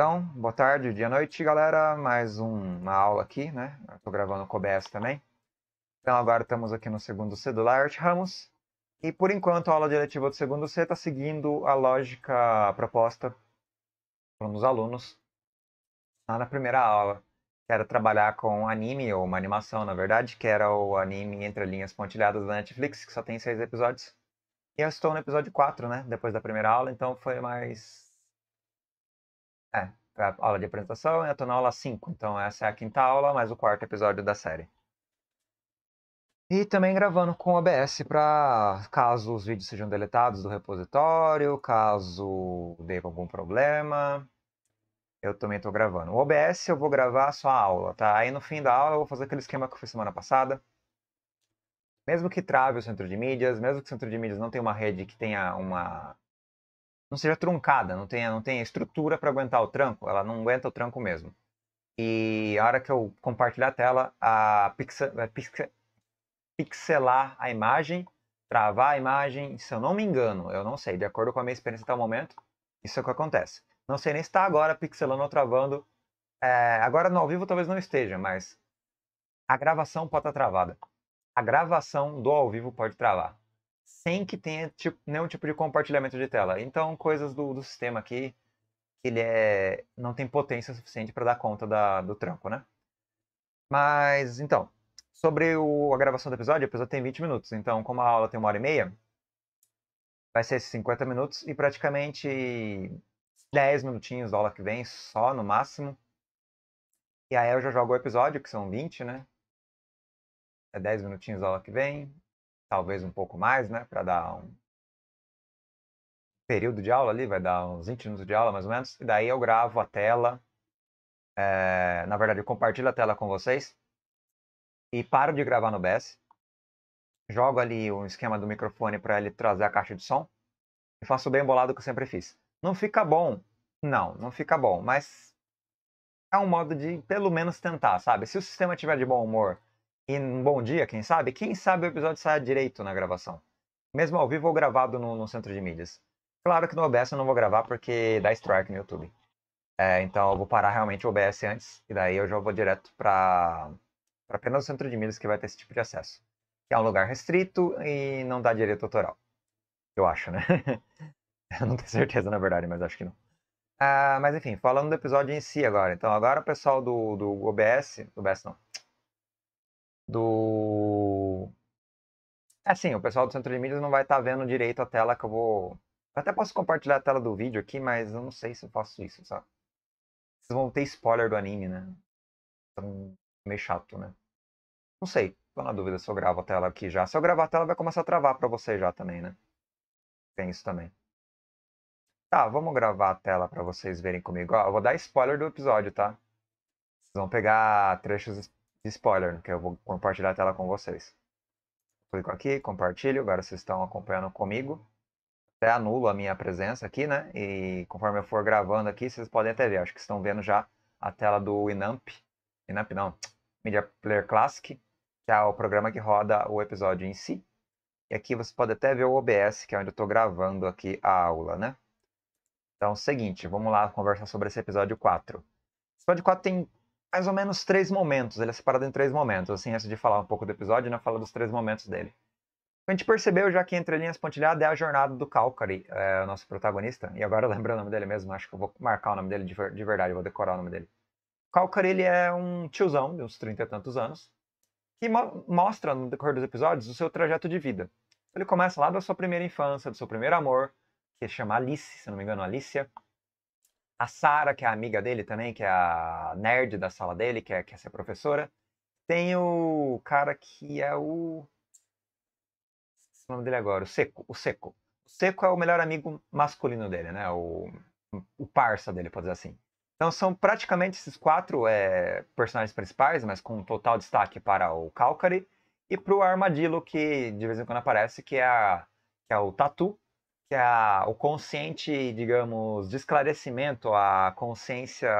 Então, boa tarde, dia, noite, galera. Mais um, uma aula aqui, né? Estou gravando o COBES também. Então, agora estamos aqui no segundo C do Laird Ramos. E, por enquanto, a aula diretiva do segundo C está seguindo a lógica proposta pelos alunos lá na primeira aula. Que era trabalhar com anime, ou uma animação, na verdade, que era o anime Entre Linhas Pontilhadas da Netflix, que só tem seis episódios. E eu estou no episódio 4, né? Depois da primeira aula, então foi mais é, a aula de apresentação, eu tô na aula 5, então essa é a quinta aula, mais o quarto episódio da série. E também gravando com OBS para caso os vídeos sejam deletados do repositório, caso dê algum problema, eu também estou gravando. O OBS eu vou gravar só a aula, tá? Aí no fim da aula eu vou fazer aquele esquema que eu fiz semana passada. Mesmo que trave o centro de mídias, mesmo que o centro de mídias não tenha uma rede que tenha uma não seja truncada, não tenha, não tenha estrutura para aguentar o tranco, ela não aguenta o tranco mesmo. E a hora que eu compartilhar a tela, a pixel, pixel, pixelar a imagem, travar a imagem, se eu não me engano, eu não sei, de acordo com a minha experiência até o momento, isso é o que acontece. Não sei nem se está agora pixelando ou travando. É, agora no ao vivo talvez não esteja, mas a gravação pode estar tá travada. A gravação do ao vivo pode travar sem que tenha tipo, nenhum tipo de compartilhamento de tela. Então, coisas do, do sistema aqui, ele é, não tem potência suficiente para dar conta da, do tranco, né? Mas, então, sobre o, a gravação do episódio, o episódio tem 20 minutos. Então, como a aula tem uma hora e meia, vai ser esses 50 minutos e praticamente 10 minutinhos da aula que vem, só no máximo. E aí eu já jogo o episódio, que são 20, né? É 10 minutinhos da aula que vem, talvez um pouco mais, né? Para dar um período de aula ali, vai dar uns 20 minutos de aula mais ou menos. E daí eu gravo a tela. É... na verdade, eu compartilho a tela com vocês. E paro de gravar no BS. Jogo ali o um esquema do microfone para ele trazer a caixa de som. E faço bem bolado que eu sempre fiz. Não fica bom? Não, não fica bom. Mas é um modo de pelo menos tentar, sabe? Se o sistema tiver de bom humor e um bom dia, quem sabe? Quem sabe o episódio saia direito na gravação. Mesmo ao vivo ou gravado no, no centro de mídias. Claro que no OBS eu não vou gravar porque dá strike no YouTube. É, então eu vou parar realmente o OBS antes e daí eu já vou direto para apenas o centro de mídias que vai ter esse tipo de acesso. Que é um lugar restrito e não dá direito autoral. Eu acho, né? eu não tenho certeza, na verdade, mas acho que não. Ah, mas enfim, falando do episódio em si agora. Então agora o pessoal do, do OBS, do OBS não, do. Assim, o pessoal do Centro de Mídias não vai estar tá vendo direito a tela que eu vou. Eu até posso compartilhar a tela do vídeo aqui, mas eu não sei se eu faço isso, sabe? Vocês vão ter spoiler do anime, né? Então, meio chato, né? Não sei, tô na dúvida se eu gravo a tela aqui já. Se eu gravar a tela, vai começar a travar pra vocês já também, né? Tem isso também. Tá, vamos gravar a tela pra vocês verem comigo. Ó, eu vou dar spoiler do episódio, tá? Vocês vão pegar trechos de spoiler, que eu vou compartilhar a tela com vocês. Clico aqui, compartilho, agora vocês estão acompanhando comigo. Até anulo a minha presença aqui, né? E conforme eu for gravando aqui, vocês podem até ver. Acho que estão vendo já a tela do Inamp. Inamp não, Media Player Classic, que é o programa que roda o episódio em si. E aqui você pode até ver o OBS, que é onde eu estou gravando aqui a aula, né? Então, seguinte, vamos lá conversar sobre esse episódio 4. Esse episódio 4 tem mais ou menos três momentos. Ele é separado em três momentos. Assim, antes de falar um pouco do episódio, né, fala dos três momentos dele. A gente percebeu já que Entre Linhas pontilhadas é a jornada do calcari é, o nosso protagonista. E agora eu lembro o nome dele mesmo, acho que eu vou marcar o nome dele de, ver, de verdade, vou decorar o nome dele. calcari ele é um tiozão de uns trinta e tantos anos, que mo mostra no decorrer dos episódios o seu trajeto de vida. Ele começa lá da sua primeira infância, do seu primeiro amor, que se chama Alice, se não me engano, Alicia. A Sara, que é a amiga dele também, que é a nerd da sala dele, que é, quer é ser professora. Tem o cara que é o. o nome dele agora, o Seco. O Seco. O Seco é o melhor amigo masculino dele, né? O, o parça dele, pode dizer assim. Então são praticamente esses quatro é, personagens principais, mas com total destaque para o Calcary e para o Armadillo, que de vez em quando aparece, que é, a, que é o Tatu, que a, o consciente, digamos, de esclarecimento, a consciência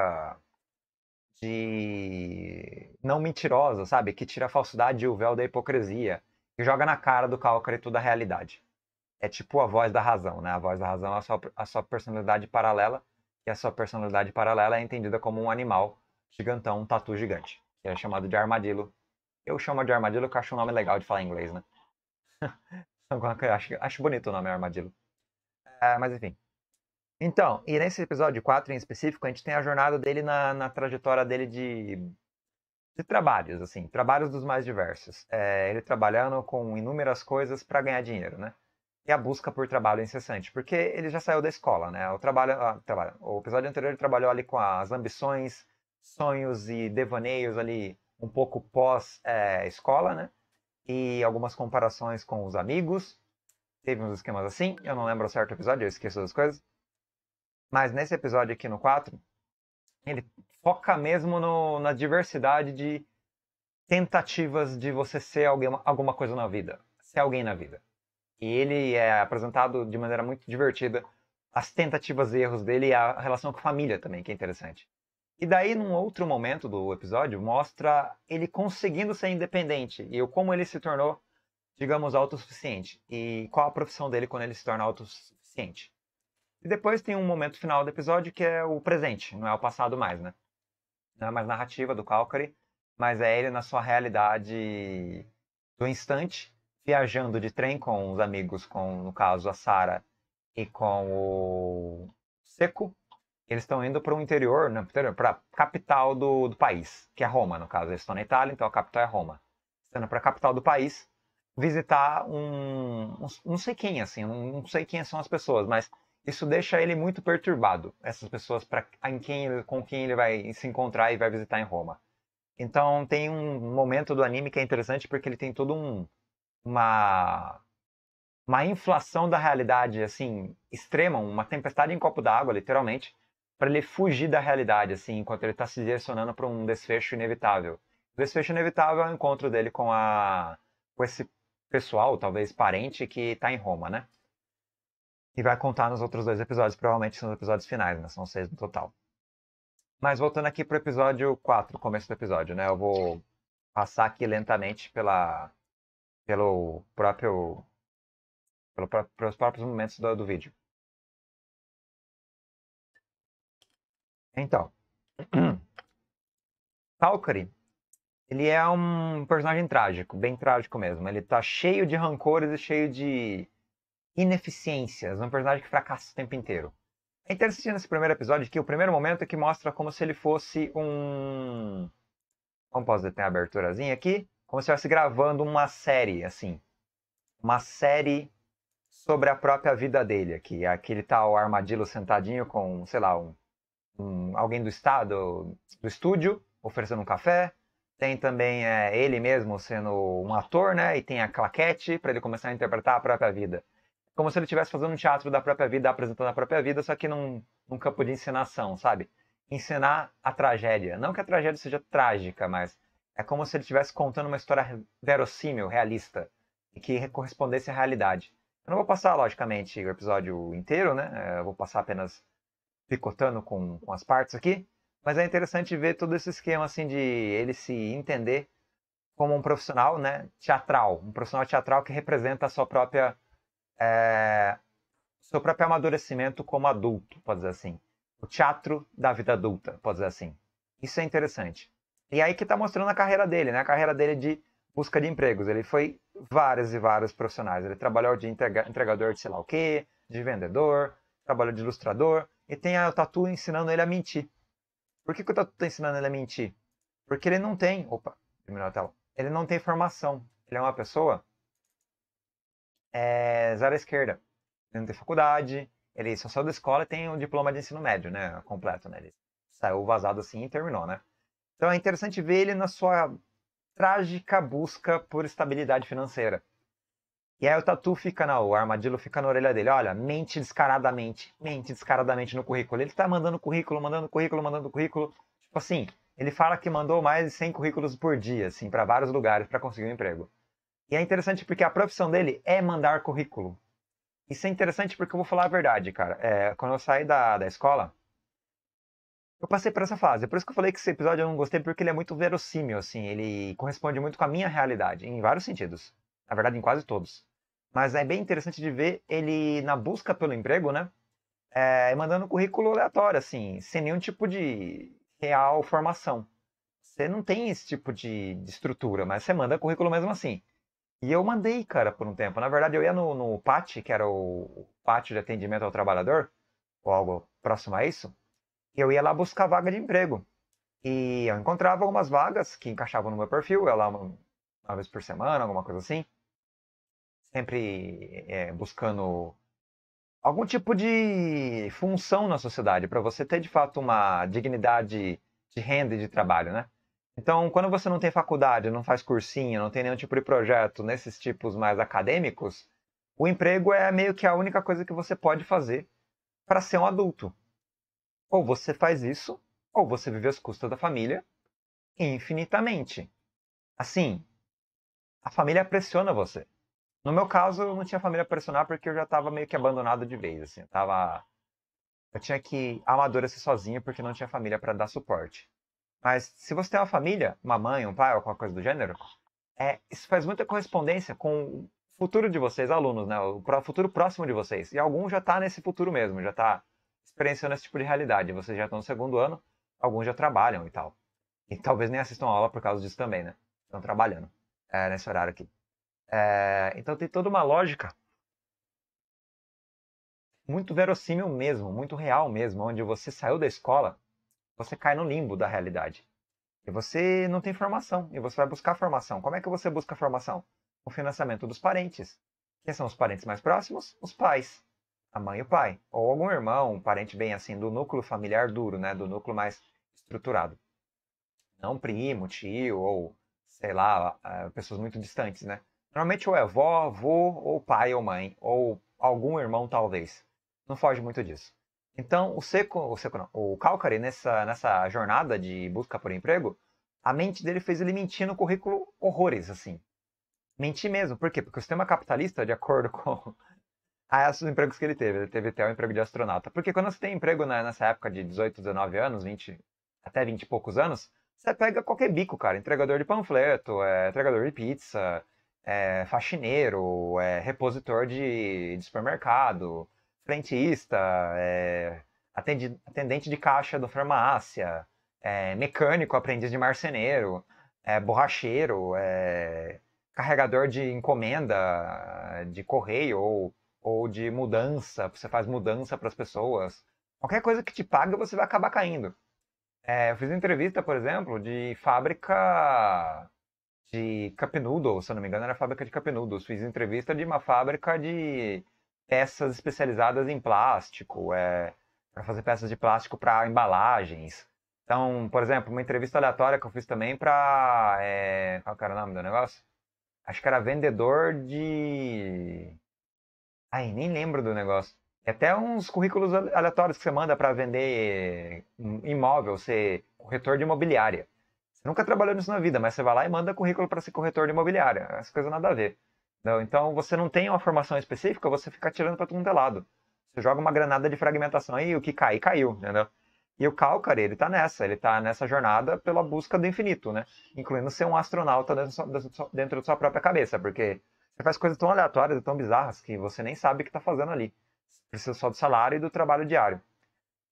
de não mentirosa, sabe? Que tira a falsidade e o véu da hipocrisia, e joga na cara do cálculo da realidade. É tipo a voz da razão, né? A voz da razão é a sua, a sua personalidade paralela, e a sua personalidade paralela é entendida como um animal gigantão, um tatu gigante, que é chamado de armadilo. Eu chamo de armadilo porque acho um nome legal de falar em inglês, né? acho, acho bonito o nome armadilo. Ah, mas enfim. Então, e nesse episódio 4 em específico, a gente tem a jornada dele na, na trajetória dele de, de trabalhos, assim, trabalhos dos mais diversos. É, ele trabalhando com inúmeras coisas para ganhar dinheiro, né? E a busca por trabalho incessante, porque ele já saiu da escola, né? O, trabalho, a, ah, trabalho, o episódio anterior ele trabalhou ali com as ambições, sonhos e devaneios ali, um pouco pós-escola, é, né? E algumas comparações com os amigos, teve uns esquemas assim, eu não lembro certo episódio, eu esqueço das coisas. Mas nesse episódio aqui no 4, ele foca mesmo no, na diversidade de tentativas de você ser alguém, alguma coisa na vida, ser alguém na vida. E ele é apresentado de maneira muito divertida, as tentativas e erros dele e a relação com a família também, que é interessante. E daí, num outro momento do episódio, mostra ele conseguindo ser independente e como ele se tornou digamos, autossuficiente. E qual a profissão dele quando ele se torna autossuficiente. E depois tem um momento final do episódio que é o presente, não é o passado mais, né? Não é mais narrativa do Calcari, mas é ele na sua realidade do instante, viajando de trem com os amigos, com, no caso, a Sara e com o Seco. Eles estão indo para o interior, para a capital do, do país, que é Roma, no caso. Eles estão na Itália, então a capital é Roma. Estando para a capital do país, visitar um, um não sei quem, assim, não, sei quem são as pessoas, mas isso deixa ele muito perturbado, essas pessoas para em quem, com quem ele vai se encontrar e vai visitar em Roma. Então tem um momento do anime que é interessante porque ele tem todo um uma uma inflação da realidade assim extrema, uma tempestade em copo d'água, literalmente, para ele fugir da realidade assim, enquanto ele está se direcionando para um desfecho inevitável. O desfecho inevitável é o encontro dele com a com esse pessoal, talvez parente, que está em Roma, né? E vai contar nos outros dois episódios, provavelmente são os episódios finais, né? São seis no total. Mas voltando aqui pro episódio 4, começo do episódio, né? Eu vou passar aqui lentamente pela, pelo próprio. Pelo, pelos próprios momentos do, do vídeo. Então. Calcari Ele é um personagem trágico, bem trágico mesmo. Ele tá cheio de rancores e cheio de ineficiências. É um personagem que fracassa o tempo inteiro. É interessante nesse primeiro episódio que o primeiro momento é que mostra como se ele fosse um. Como posso dizer? Tem a aberturazinha aqui. Como se estivesse gravando uma série, assim. Uma série sobre a própria vida dele aqui. aquele tal tá armadilho sentadinho com, sei lá, um, um alguém do estado, do estúdio, oferecendo um café tem também é, ele mesmo sendo um ator, né? E tem a claquete para ele começar a interpretar a própria vida. Como se ele estivesse fazendo um teatro da própria vida, apresentando a própria vida, só que num, num campo de encenação, sabe? Encenar a tragédia. Não que a tragédia seja trágica, mas é como se ele estivesse contando uma história verossímil, realista, e que correspondesse à realidade. Eu não vou passar, logicamente, o episódio inteiro, né? É, eu vou passar apenas picotando com, com as partes aqui. Mas é interessante ver todo esse esquema assim de ele se entender como um profissional, né, teatral, um profissional teatral que representa a sua própria é, seu próprio amadurecimento como adulto, pode dizer assim. O teatro da vida adulta, pode dizer assim. Isso é interessante. E aí que está mostrando a carreira dele, né? A carreira dele de busca de empregos. Ele foi várias e várias profissionais. Ele trabalhou de entregador de sei lá o quê, de vendedor, trabalhou de ilustrador, e tem a Tatu ensinando ele a mentir. Por que, que o Tatu tá ensinando ele a mentir? Porque ele não tem. Opa, terminou a tela. Ele não tem formação. Ele é uma pessoa é, zero à esquerda. Ele não tem faculdade. Ele só saiu da escola e tem o um diploma de ensino médio, né? Completo, né? Ele saiu vazado assim e terminou, né? Então é interessante ver ele na sua trágica busca por estabilidade financeira. E aí o tatu fica na, o armadilho fica na orelha dele, olha, mente descaradamente, mente descaradamente no currículo. Ele tá mandando currículo, mandando currículo, mandando currículo. Tipo assim, ele fala que mandou mais de 100 currículos por dia, assim, para vários lugares para conseguir um emprego. E é interessante porque a profissão dele é mandar currículo. Isso é interessante porque eu vou falar a verdade, cara. É, quando eu saí da, da escola, eu passei por essa fase. Por isso que eu falei que esse episódio eu não gostei, porque ele é muito verossímil, assim. Ele corresponde muito com a minha realidade, em vários sentidos. Na verdade, em quase todos. Mas é bem interessante de ver ele na busca pelo emprego, né? É, mandando currículo aleatório, assim, sem nenhum tipo de real formação. Você não tem esse tipo de, de estrutura, mas você manda currículo mesmo assim. E eu mandei, cara, por um tempo. Na verdade, eu ia no, no PAT, que era o, pátio de atendimento ao trabalhador, ou algo próximo a isso, eu ia lá buscar vaga de emprego. E eu encontrava algumas vagas que encaixavam no meu perfil, eu lá uma, uma vez por semana, alguma coisa assim sempre é, buscando algum tipo de função na sociedade para você ter de fato uma dignidade de renda e de trabalho, né? Então, quando você não tem faculdade, não faz cursinho, não tem nenhum tipo de projeto nesses tipos mais acadêmicos, o emprego é meio que a única coisa que você pode fazer para ser um adulto. Ou você faz isso, ou você vive às custas da família infinitamente. Assim, a família pressiona você. No meu caso, eu não tinha família para pressionar porque eu já estava meio que abandonado de vez, assim. Eu tava... Eu tinha que amadurecer sozinho porque não tinha família para dar suporte. Mas se você tem uma família, uma mãe, um pai, ou qualquer coisa do gênero, é, isso faz muita correspondência com o futuro de vocês, alunos, né? O futuro próximo de vocês. E algum já está nesse futuro mesmo, já está experienciando esse tipo de realidade. Vocês já estão no segundo ano, alguns já trabalham e tal. E talvez nem assistam a aula por causa disso também, né? Estão trabalhando é, nesse horário aqui. É, então tem toda uma lógica muito verossímil mesmo, muito real mesmo, onde você saiu da escola, você cai no limbo da realidade. E você não tem formação, e você vai buscar formação. Como é que você busca formação? Com financiamento dos parentes. Quem são os parentes mais próximos? Os pais. A mãe e o pai. Ou algum irmão, um parente bem assim, do núcleo familiar duro, né? Do núcleo mais estruturado. Não primo, tio, ou sei lá, eh, pessoas muito distantes, né? Normalmente ou é avó, avô, ou pai ou mãe, ou algum irmão talvez. Não foge muito disso. Então, o seco, o seco não, o Calcari nessa, nessa jornada de busca por emprego, a mente dele fez ele mentir no currículo horrores, assim. Mentir mesmo, por quê? Porque o sistema capitalista, de acordo com os empregos que ele teve, ele teve até o emprego de astronauta. Porque quando você tem emprego né, nessa época de 18, 19 anos, 20, até 20 e poucos anos, você pega qualquer bico, cara. Entregador de panfleto, é, entregador de pizza, é, faxineiro, é, repositor de, de, supermercado, frentista, é, atendi, atendente de caixa da farmácia, é, mecânico, aprendiz de marceneiro, é, borracheiro, é, carregador de encomenda de correio ou, ou de mudança, você faz mudança para as pessoas. Qualquer coisa que te paga, você vai acabar caindo. eu fiz entrevista, por exemplo, de fábrica de Cup se eu não me engano, era a fábrica de Cup Noodles. Fiz entrevista de uma fábrica de peças especializadas em plástico, é, para fazer peças de plástico para embalagens. Então, por exemplo, uma entrevista aleatória que eu fiz também para. É, qual era o nome do negócio? Acho que era vendedor de. Ai, nem lembro do negócio. É até uns currículos aleatórios que você manda para vender imóvel, ser corretor de imobiliária. Nunca trabalhou nisso na vida, mas você vai lá e manda currículo para ser corretor de imobiliária. Essa coisa nada a ver. Não, então, você não tem uma formação específica, você fica tirando para todo lado. Você joga uma granada de fragmentação aí, o que cai, caiu, entendeu? E o Cal, ele tá nessa, ele tá nessa jornada pela busca do infinito, né? Incluindo ser um astronauta dentro da sua própria cabeça, porque você faz coisas tão aleatórias, e tão bizarras, que você nem sabe o que tá fazendo ali. Precisa só do salário e do trabalho diário.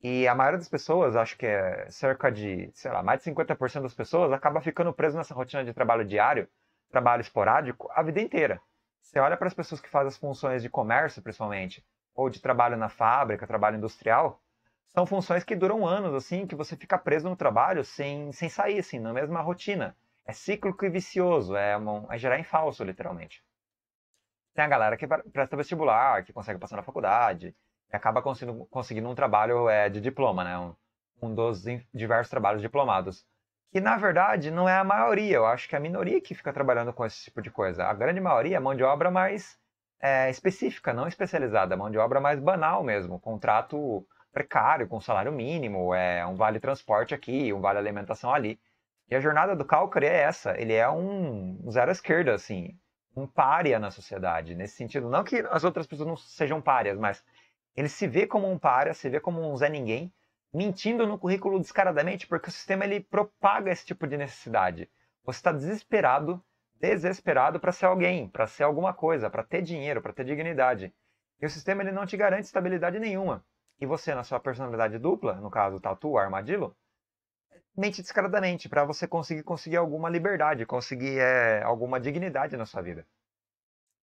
E a maioria das pessoas, acho que é cerca de, sei lá, mais de 50% das pessoas acaba ficando preso nessa rotina de trabalho diário, trabalho esporádico, a vida inteira. Você olha para as pessoas que fazem as funções de comércio, principalmente, ou de trabalho na fábrica, trabalho industrial, são funções que duram anos, assim, que você fica preso no trabalho sem, sem sair, assim, na mesma rotina. É cíclico e vicioso, é, uma, é gerar em falso, literalmente. Tem a galera que presta vestibular, que consegue passar na faculdade, acaba conseguindo, conseguindo um trabalho é, de diploma, né? Um, um dos diversos trabalhos diplomados. Que, na verdade, não é a maioria. Eu acho que é a minoria que fica trabalhando com esse tipo de coisa. A grande maioria é mão de obra mais é, específica, não especializada. Mão de obra mais banal mesmo. Contrato precário, com salário mínimo, é um vale transporte aqui, um vale alimentação ali. E a jornada do Calcari é essa. Ele é um zero esquerda, assim. Um pária na sociedade, nesse sentido. Não que as outras pessoas não sejam párias, mas ele se vê como um para, se vê como um Zé Ninguém, mentindo no currículo descaradamente, porque o sistema ele propaga esse tipo de necessidade. Você está desesperado, desesperado para ser alguém, para ser alguma coisa, para ter dinheiro, para ter dignidade. E o sistema ele não te garante estabilidade nenhuma. E você, na sua personalidade dupla, no caso tatu, armadilo, mente descaradamente para você conseguir conseguir alguma liberdade, conseguir é, alguma dignidade na sua vida,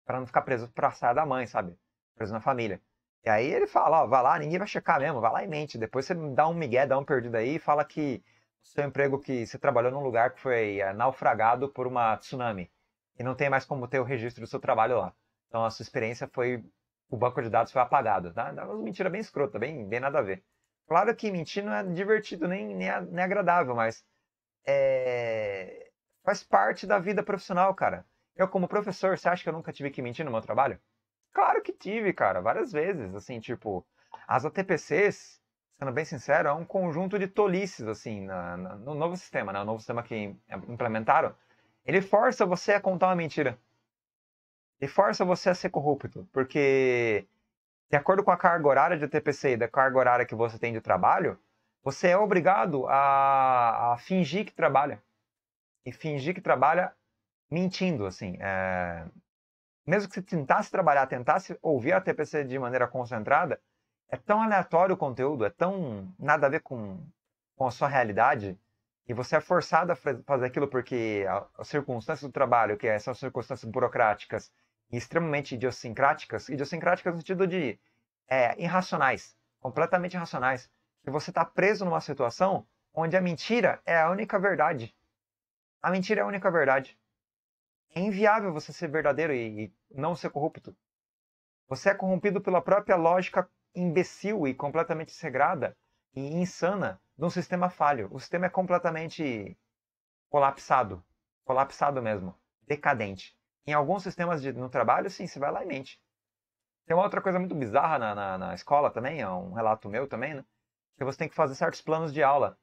para não ficar preso para a saia da mãe, sabe? Preso na família. E aí ele fala, ó, vai lá, ninguém vai checar mesmo, vai lá e mente. Depois você dá um migué, dá um perdido aí e fala que o seu emprego que você trabalhou num lugar que foi eh, naufragado por uma tsunami e não tem mais como ter o registro do seu trabalho lá. Então a sua experiência foi, o banco de dados foi apagado. Tá? Então, é uma mentira bem escrota, bem, bem nada a ver. Claro que mentir não é divertido nem, nem, nem agradável, mas é... faz parte da vida profissional, cara. Eu, como professor, você acha que eu nunca tive que mentir no meu trabalho? Claro que tive, cara, várias vezes. Assim, tipo, as ATPCs, sendo bem sincero, é um conjunto de tolices, assim, na, na, no novo sistema, né? O novo sistema que é, implementaram. Ele força você a contar uma mentira. Ele força você a ser corrupto. Porque, de acordo com a carga horária de ATPC e da carga horária que você tem de trabalho, você é obrigado a, a fingir que trabalha. E fingir que trabalha mentindo, assim. É, mesmo que você tentasse trabalhar, tentasse ouvir a TPC de maneira concentrada, é tão aleatório o conteúdo, é tão nada a ver com, com a sua realidade, e você é forçado a fazer aquilo porque as circunstâncias do trabalho, que é, são circunstâncias burocráticas e extremamente idiosincráticas, idiosincráticas no sentido de é, irracionais, completamente irracionais, que você está preso numa situação onde a mentira é a única verdade. A mentira é a única verdade é inviável você ser verdadeiro e, e não ser corrupto. Você é corrompido pela própria lógica imbecil e completamente segrada e insana de um sistema falho. O sistema é completamente colapsado. Colapsado mesmo. Decadente. Em alguns sistemas de, no trabalho, sim, você vai lá e mente. Tem uma outra coisa muito bizarra na, na, na escola também, é um relato meu também, né? Que você tem que fazer certos planos de aula.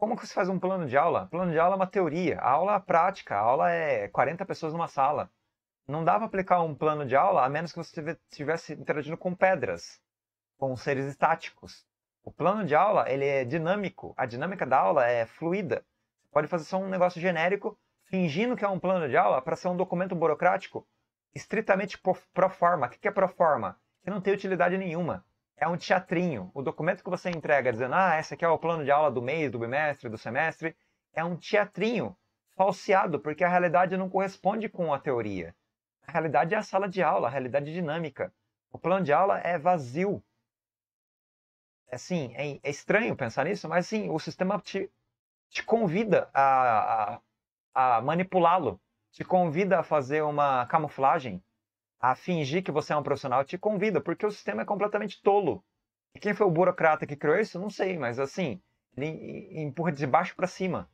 Como que você faz um plano de aula? Plano de aula é uma teoria, a aula é a prática, a aula é 40 pessoas numa sala. Não dá para aplicar um plano de aula a menos que você estivesse interagindo com pedras, com seres estáticos. O plano de aula ele é dinâmico, a dinâmica da aula é fluida. Você pode fazer só um negócio genérico, fingindo que é um plano de aula, para ser um documento burocrático estritamente pro forma. O que é pro forma? Que não tem utilidade nenhuma é um teatrinho. O documento que você entrega dizendo, ah, esse aqui é o plano de aula do mês, do bimestre, do semestre, é um teatrinho falseado, porque a realidade não corresponde com a teoria. A realidade é a sala de aula, a realidade é dinâmica. O plano de aula é vazio. Assim, é, é estranho pensar nisso, mas sim, o sistema te, te convida a, a, a manipulá-lo, te convida a fazer uma camuflagem, a fingir que você é um profissional te convida, porque o sistema é completamente tolo. E quem foi o burocrata que criou isso? Não sei, mas assim, ele empurra de baixo para cima.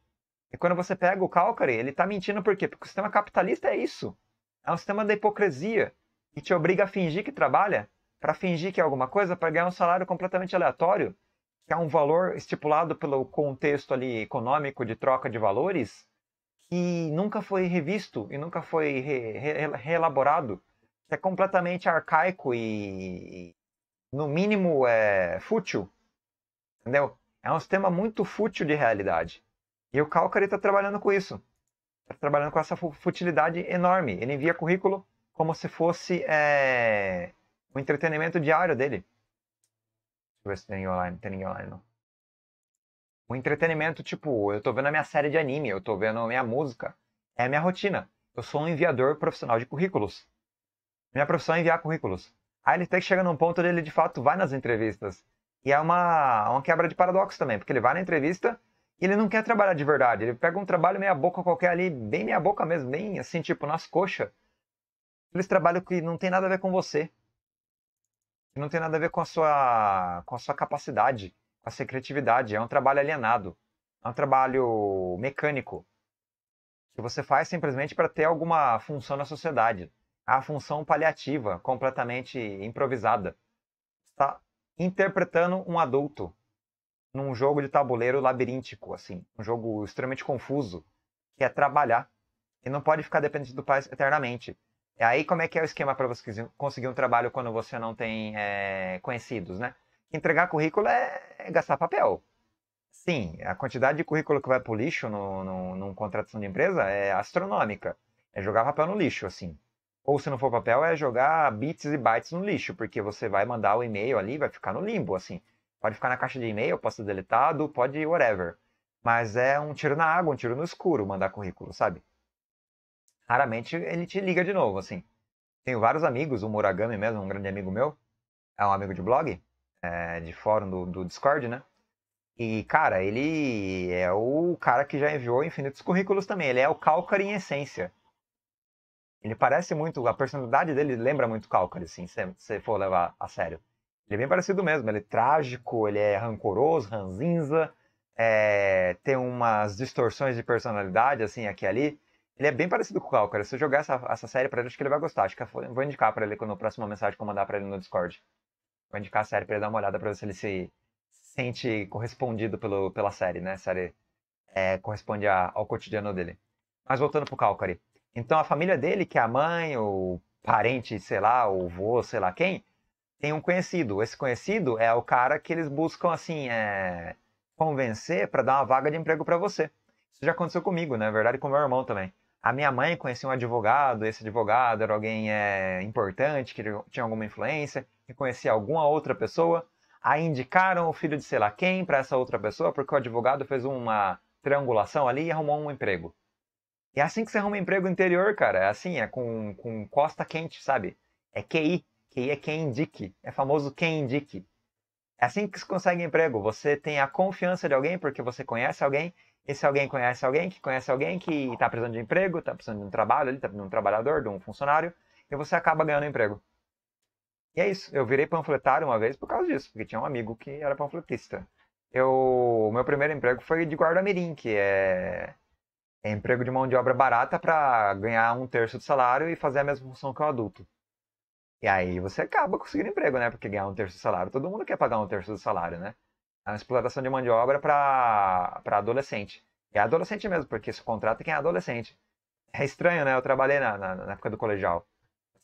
E quando você pega o Calcary, ele está mentindo por quê? Porque o sistema capitalista é isso. É um sistema da hipocrisia que te obriga a fingir que trabalha para fingir que é alguma coisa para ganhar um salário completamente aleatório, que é um valor estipulado pelo contexto ali econômico de troca de valores, que nunca foi revisto e nunca foi re re reelaborado é completamente arcaico e, no mínimo, é fútil. Entendeu? É um sistema muito fútil de realidade. E o Calcare está trabalhando com isso. Está trabalhando com essa futilidade enorme. Ele envia currículo como se fosse é, o entretenimento diário dele. Deixa eu ver se tem online. Não tem ninguém online, não. O entretenimento, tipo, eu estou vendo a minha série de anime, eu estou vendo a minha música. É a minha rotina. Eu sou um enviador profissional de currículos. Minha profissão é enviar currículos. Aí ele até que chega num ponto onde ele de fato vai nas entrevistas. E é uma, uma quebra de paradoxo também, porque ele vai na entrevista e ele não quer trabalhar de verdade. Ele pega um trabalho meia boca qualquer ali, bem meia boca mesmo, bem assim, tipo, nas coxas. Eles trabalham que não tem nada a ver com você. Que não tem nada a ver com a sua, com a sua capacidade, com a sua criatividade. É um trabalho alienado. É um trabalho mecânico. Que você faz simplesmente para ter alguma função na sociedade a função paliativa, completamente improvisada. Está interpretando um adulto num jogo de tabuleiro labiríntico, assim, um jogo extremamente confuso, que é trabalhar e não pode ficar dependente do pai eternamente. E aí como é que é o esquema para você conseguir um trabalho quando você não tem é, conhecidos, né? Entregar currículo é, é gastar papel. Sim, a quantidade de currículo que vai para o lixo no, no, numa de empresa é astronômica. É jogar papel no lixo, assim. Ou se não for papel, é jogar bits e bytes no lixo, porque você vai mandar o e-mail ali, vai ficar no limbo, assim. Pode ficar na caixa de e-mail, pode ser deletado, pode whatever. Mas é um tiro na água, um tiro no escuro mandar currículo, sabe? Raramente ele te liga de novo, assim. Tenho vários amigos, o Muragami mesmo, um grande amigo meu, é um amigo de blog, é, de fórum do, do Discord, né? E, cara, ele é o cara que já enviou infinitos currículos também. Ele é o Calcar em essência. Ele parece muito, a personalidade dele lembra muito Calcari, assim, se você for levar a sério. Ele é bem parecido mesmo, ele é trágico, ele é rancoroso, ranzinza, é, tem umas distorções de personalidade, assim, aqui e ali. Ele é bem parecido com o Calcari. Se eu jogar essa, essa série pra ele, acho que ele vai gostar. Acho que eu vou indicar pra ele quando a próxima mensagem que eu mandar pra ele no Discord. Vou indicar a série pra ele dar uma olhada pra ver se ele se sente correspondido pelo, pela série, né? A série é, corresponde a, ao cotidiano dele. Mas voltando pro Calcari. Então a família dele, que é a mãe, o parente, sei lá, ou avô, sei lá quem, tem um conhecido. Esse conhecido é o cara que eles buscam, assim, é... convencer para dar uma vaga de emprego para você. Isso já aconteceu comigo, na né? É verdade, com meu irmão também. A minha mãe conhecia um advogado, esse advogado era alguém é, importante, que tinha alguma influência, que conhecia alguma outra pessoa. Aí indicaram o filho de sei lá quem para essa outra pessoa, porque o advogado fez uma triangulação ali e arrumou um emprego é assim que você arruma emprego interior, cara. É assim, é com, com costa quente, sabe? É QI. QI é quem indique. É famoso quem indique. É assim que se consegue emprego. Você tem a confiança de alguém porque você conhece alguém. Esse alguém conhece alguém que conhece alguém que está precisando de emprego, está precisando de um trabalho, está precisando de um trabalhador, de um funcionário, e você acaba ganhando emprego. E é isso. Eu virei panfletário uma vez por causa disso, porque tinha um amigo que era panfletista. Eu, meu primeiro emprego foi de guarda-mirim, que é é emprego de mão de obra barata para ganhar um terço do salário e fazer a mesma função que o adulto. E aí você acaba conseguindo emprego, né? Porque ganhar um terço do salário, todo mundo quer pagar um terço do salário, né? É uma exploração de mão de obra para adolescente. É adolescente mesmo, porque se contrata quem é adolescente. É estranho, né? Eu trabalhei na, na, na época do colegial.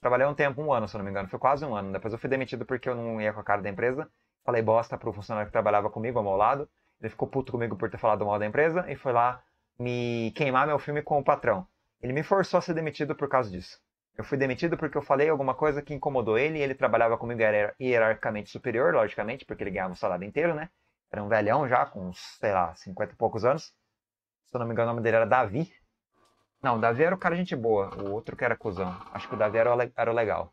trabalhei um tempo, um ano, se eu não me engano. Foi quase um ano. Depois eu fui demitido porque eu não ia com a cara da empresa. Falei bosta pro funcionário que trabalhava comigo, ao meu lado. Ele ficou puto comigo por ter falado mal da empresa e foi lá me queimar meu filme com o patrão. Ele me forçou a ser demitido por causa disso. Eu fui demitido porque eu falei alguma coisa que incomodou ele, ele trabalhava comigo era hierarquicamente superior, logicamente, porque ele ganhava o salário inteiro, né? Era um velhão já, com, uns, sei lá, 50 e poucos anos. Se eu não me engano, o nome dele era Davi. Não, o Davi era o cara gente boa, o outro que era cuzão. Acho que o Davi era o, era o legal.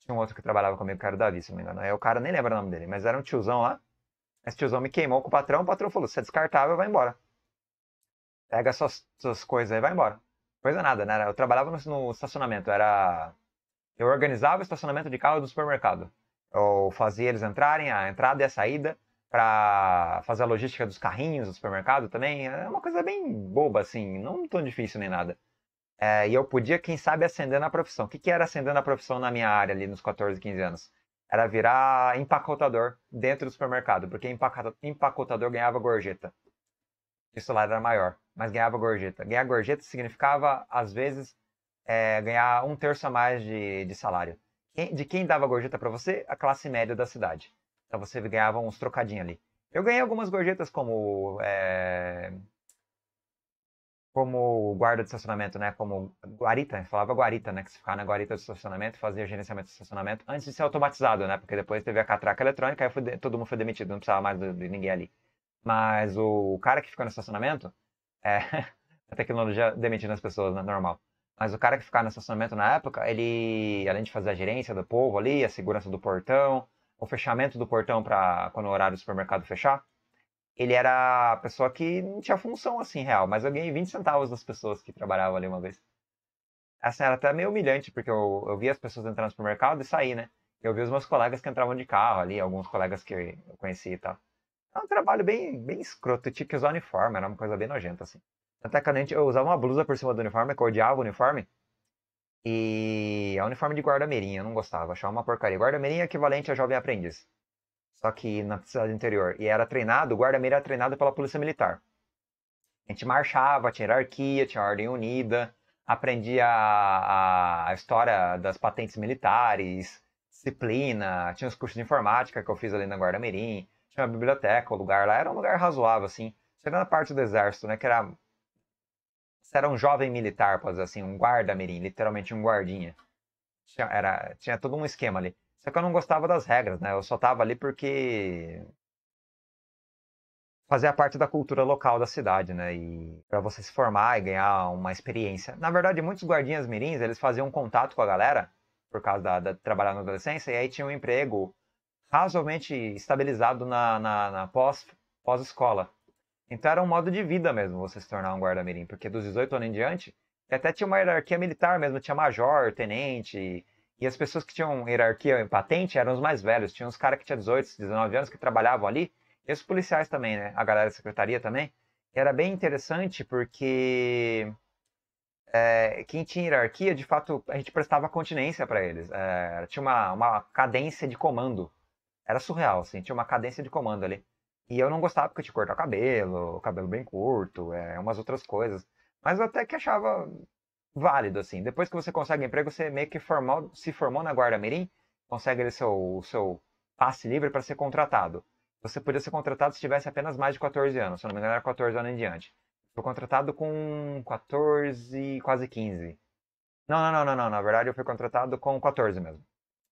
Tinha um outro que trabalhava comigo, que era o Davi, se não me engano. Aí o cara nem lembra o nome dele, mas era um tiozão lá. Esse tiozão me queimou com o patrão, o patrão falou, você é descartável, vai embora pega suas, suas coisas e vai embora. Coisa nada, né? Eu trabalhava no, no estacionamento, era. Eu organizava o estacionamento de carro do supermercado. Eu fazia eles entrarem, a entrada e a saída, para fazer a logística dos carrinhos do supermercado também. É uma coisa bem boba, assim, não tão difícil nem nada. É, e eu podia, quem sabe, ascender na profissão. O que, que era ascender na profissão na minha área ali nos 14, 15 anos? Era virar empacotador dentro do supermercado, porque empacotador ganhava gorjeta. Isso lá era maior mas ganhava gorjeta. Ganhar gorjeta significava, às vezes, é, ganhar um terço a mais de, de salário. De quem dava gorjeta para você? A classe média da cidade. Então você ganhava uns trocadinhos ali. Eu ganhei algumas gorjetas como. É, como guarda de estacionamento, né? Como guarita, falava guarita, né? Que se ficava na guarita do estacionamento, fazia gerenciamento de estacionamento antes de ser automatizado, né? Porque depois teve a catraca eletrônica, e todo mundo foi demitido, não precisava mais de, de ninguém ali. Mas o cara que ficou no estacionamento, é, a tecnologia demitindo as pessoas, né? Normal. Mas o cara que ficava no estacionamento na época, ele, além de fazer a gerência do povo ali, a segurança do portão, o fechamento do portão para quando o horário do supermercado fechar, ele era a pessoa que não tinha função assim real, mas eu ganhei 20 centavos das pessoas que trabalhavam ali uma vez. Assim, era até meio humilhante, porque eu, eu via as pessoas entrando no supermercado e sair, né? Eu vi os meus colegas que entravam de carro ali, alguns colegas que eu conheci e tal. É um trabalho bem, bem escroto. Eu tinha que usar uniforme, era uma coisa bem nojenta, assim. Até que a gente, eu usava uma blusa por cima do uniforme, que eu odiava o uniforme. E é um uniforme de guarda-meirinha, eu não gostava, achava uma porcaria. Guarda-meirinha é equivalente a jovem aprendiz. Só que na cidade interior. E era treinado, o guarda-meira era treinado pela polícia militar. A gente marchava, tinha hierarquia, tinha ordem unida, aprendia a, a história das patentes militares, disciplina, tinha os cursos de informática que eu fiz ali na Guarda Mirim, tinha uma biblioteca, o lugar lá era um lugar razoável, assim. Tirando a parte do exército, né? Que era. Você era um jovem militar, pode dizer assim, um guarda-mirim, literalmente um guardinha. Tinha, era, tinha todo um esquema ali. Só que eu não gostava das regras, né? Eu só tava ali porque. Fazia parte da cultura local da cidade, né? E para você se formar e ganhar uma experiência. Na verdade, muitos guardinhas mirins, eles faziam contato com a galera, por causa da, da trabalhar na adolescência, e aí tinha um emprego razoavelmente estabilizado na, na, na pós, pós-escola. Então era um modo de vida mesmo você se tornar um guarda-mirim, porque dos 18 anos em diante, até tinha uma hierarquia militar mesmo, tinha major, tenente, e as pessoas que tinham hierarquia em patente eram os mais velhos, tinha uns caras que tinham 18, 19 anos que trabalhavam ali, e os policiais também, né? A galera da secretaria também. E era bem interessante porque é, quem tinha hierarquia, de fato, a gente prestava continência para eles. É, tinha uma, uma cadência de comando. Era surreal, assim, tinha uma cadência de comando ali. E eu não gostava porque eu tinha cortar o cabelo, o cabelo bem curto, é, umas outras coisas. Mas eu até que achava válido, assim. Depois que você consegue emprego, você meio que se formou na Guarda Mirim, consegue ali seu, seu passe livre para ser contratado. Você podia ser contratado se tivesse apenas mais de 14 anos, se não me engano era 14 anos em diante. Fui contratado com 14, quase 15. Não, não, não, não, não. Na verdade, eu fui contratado com 14 mesmo.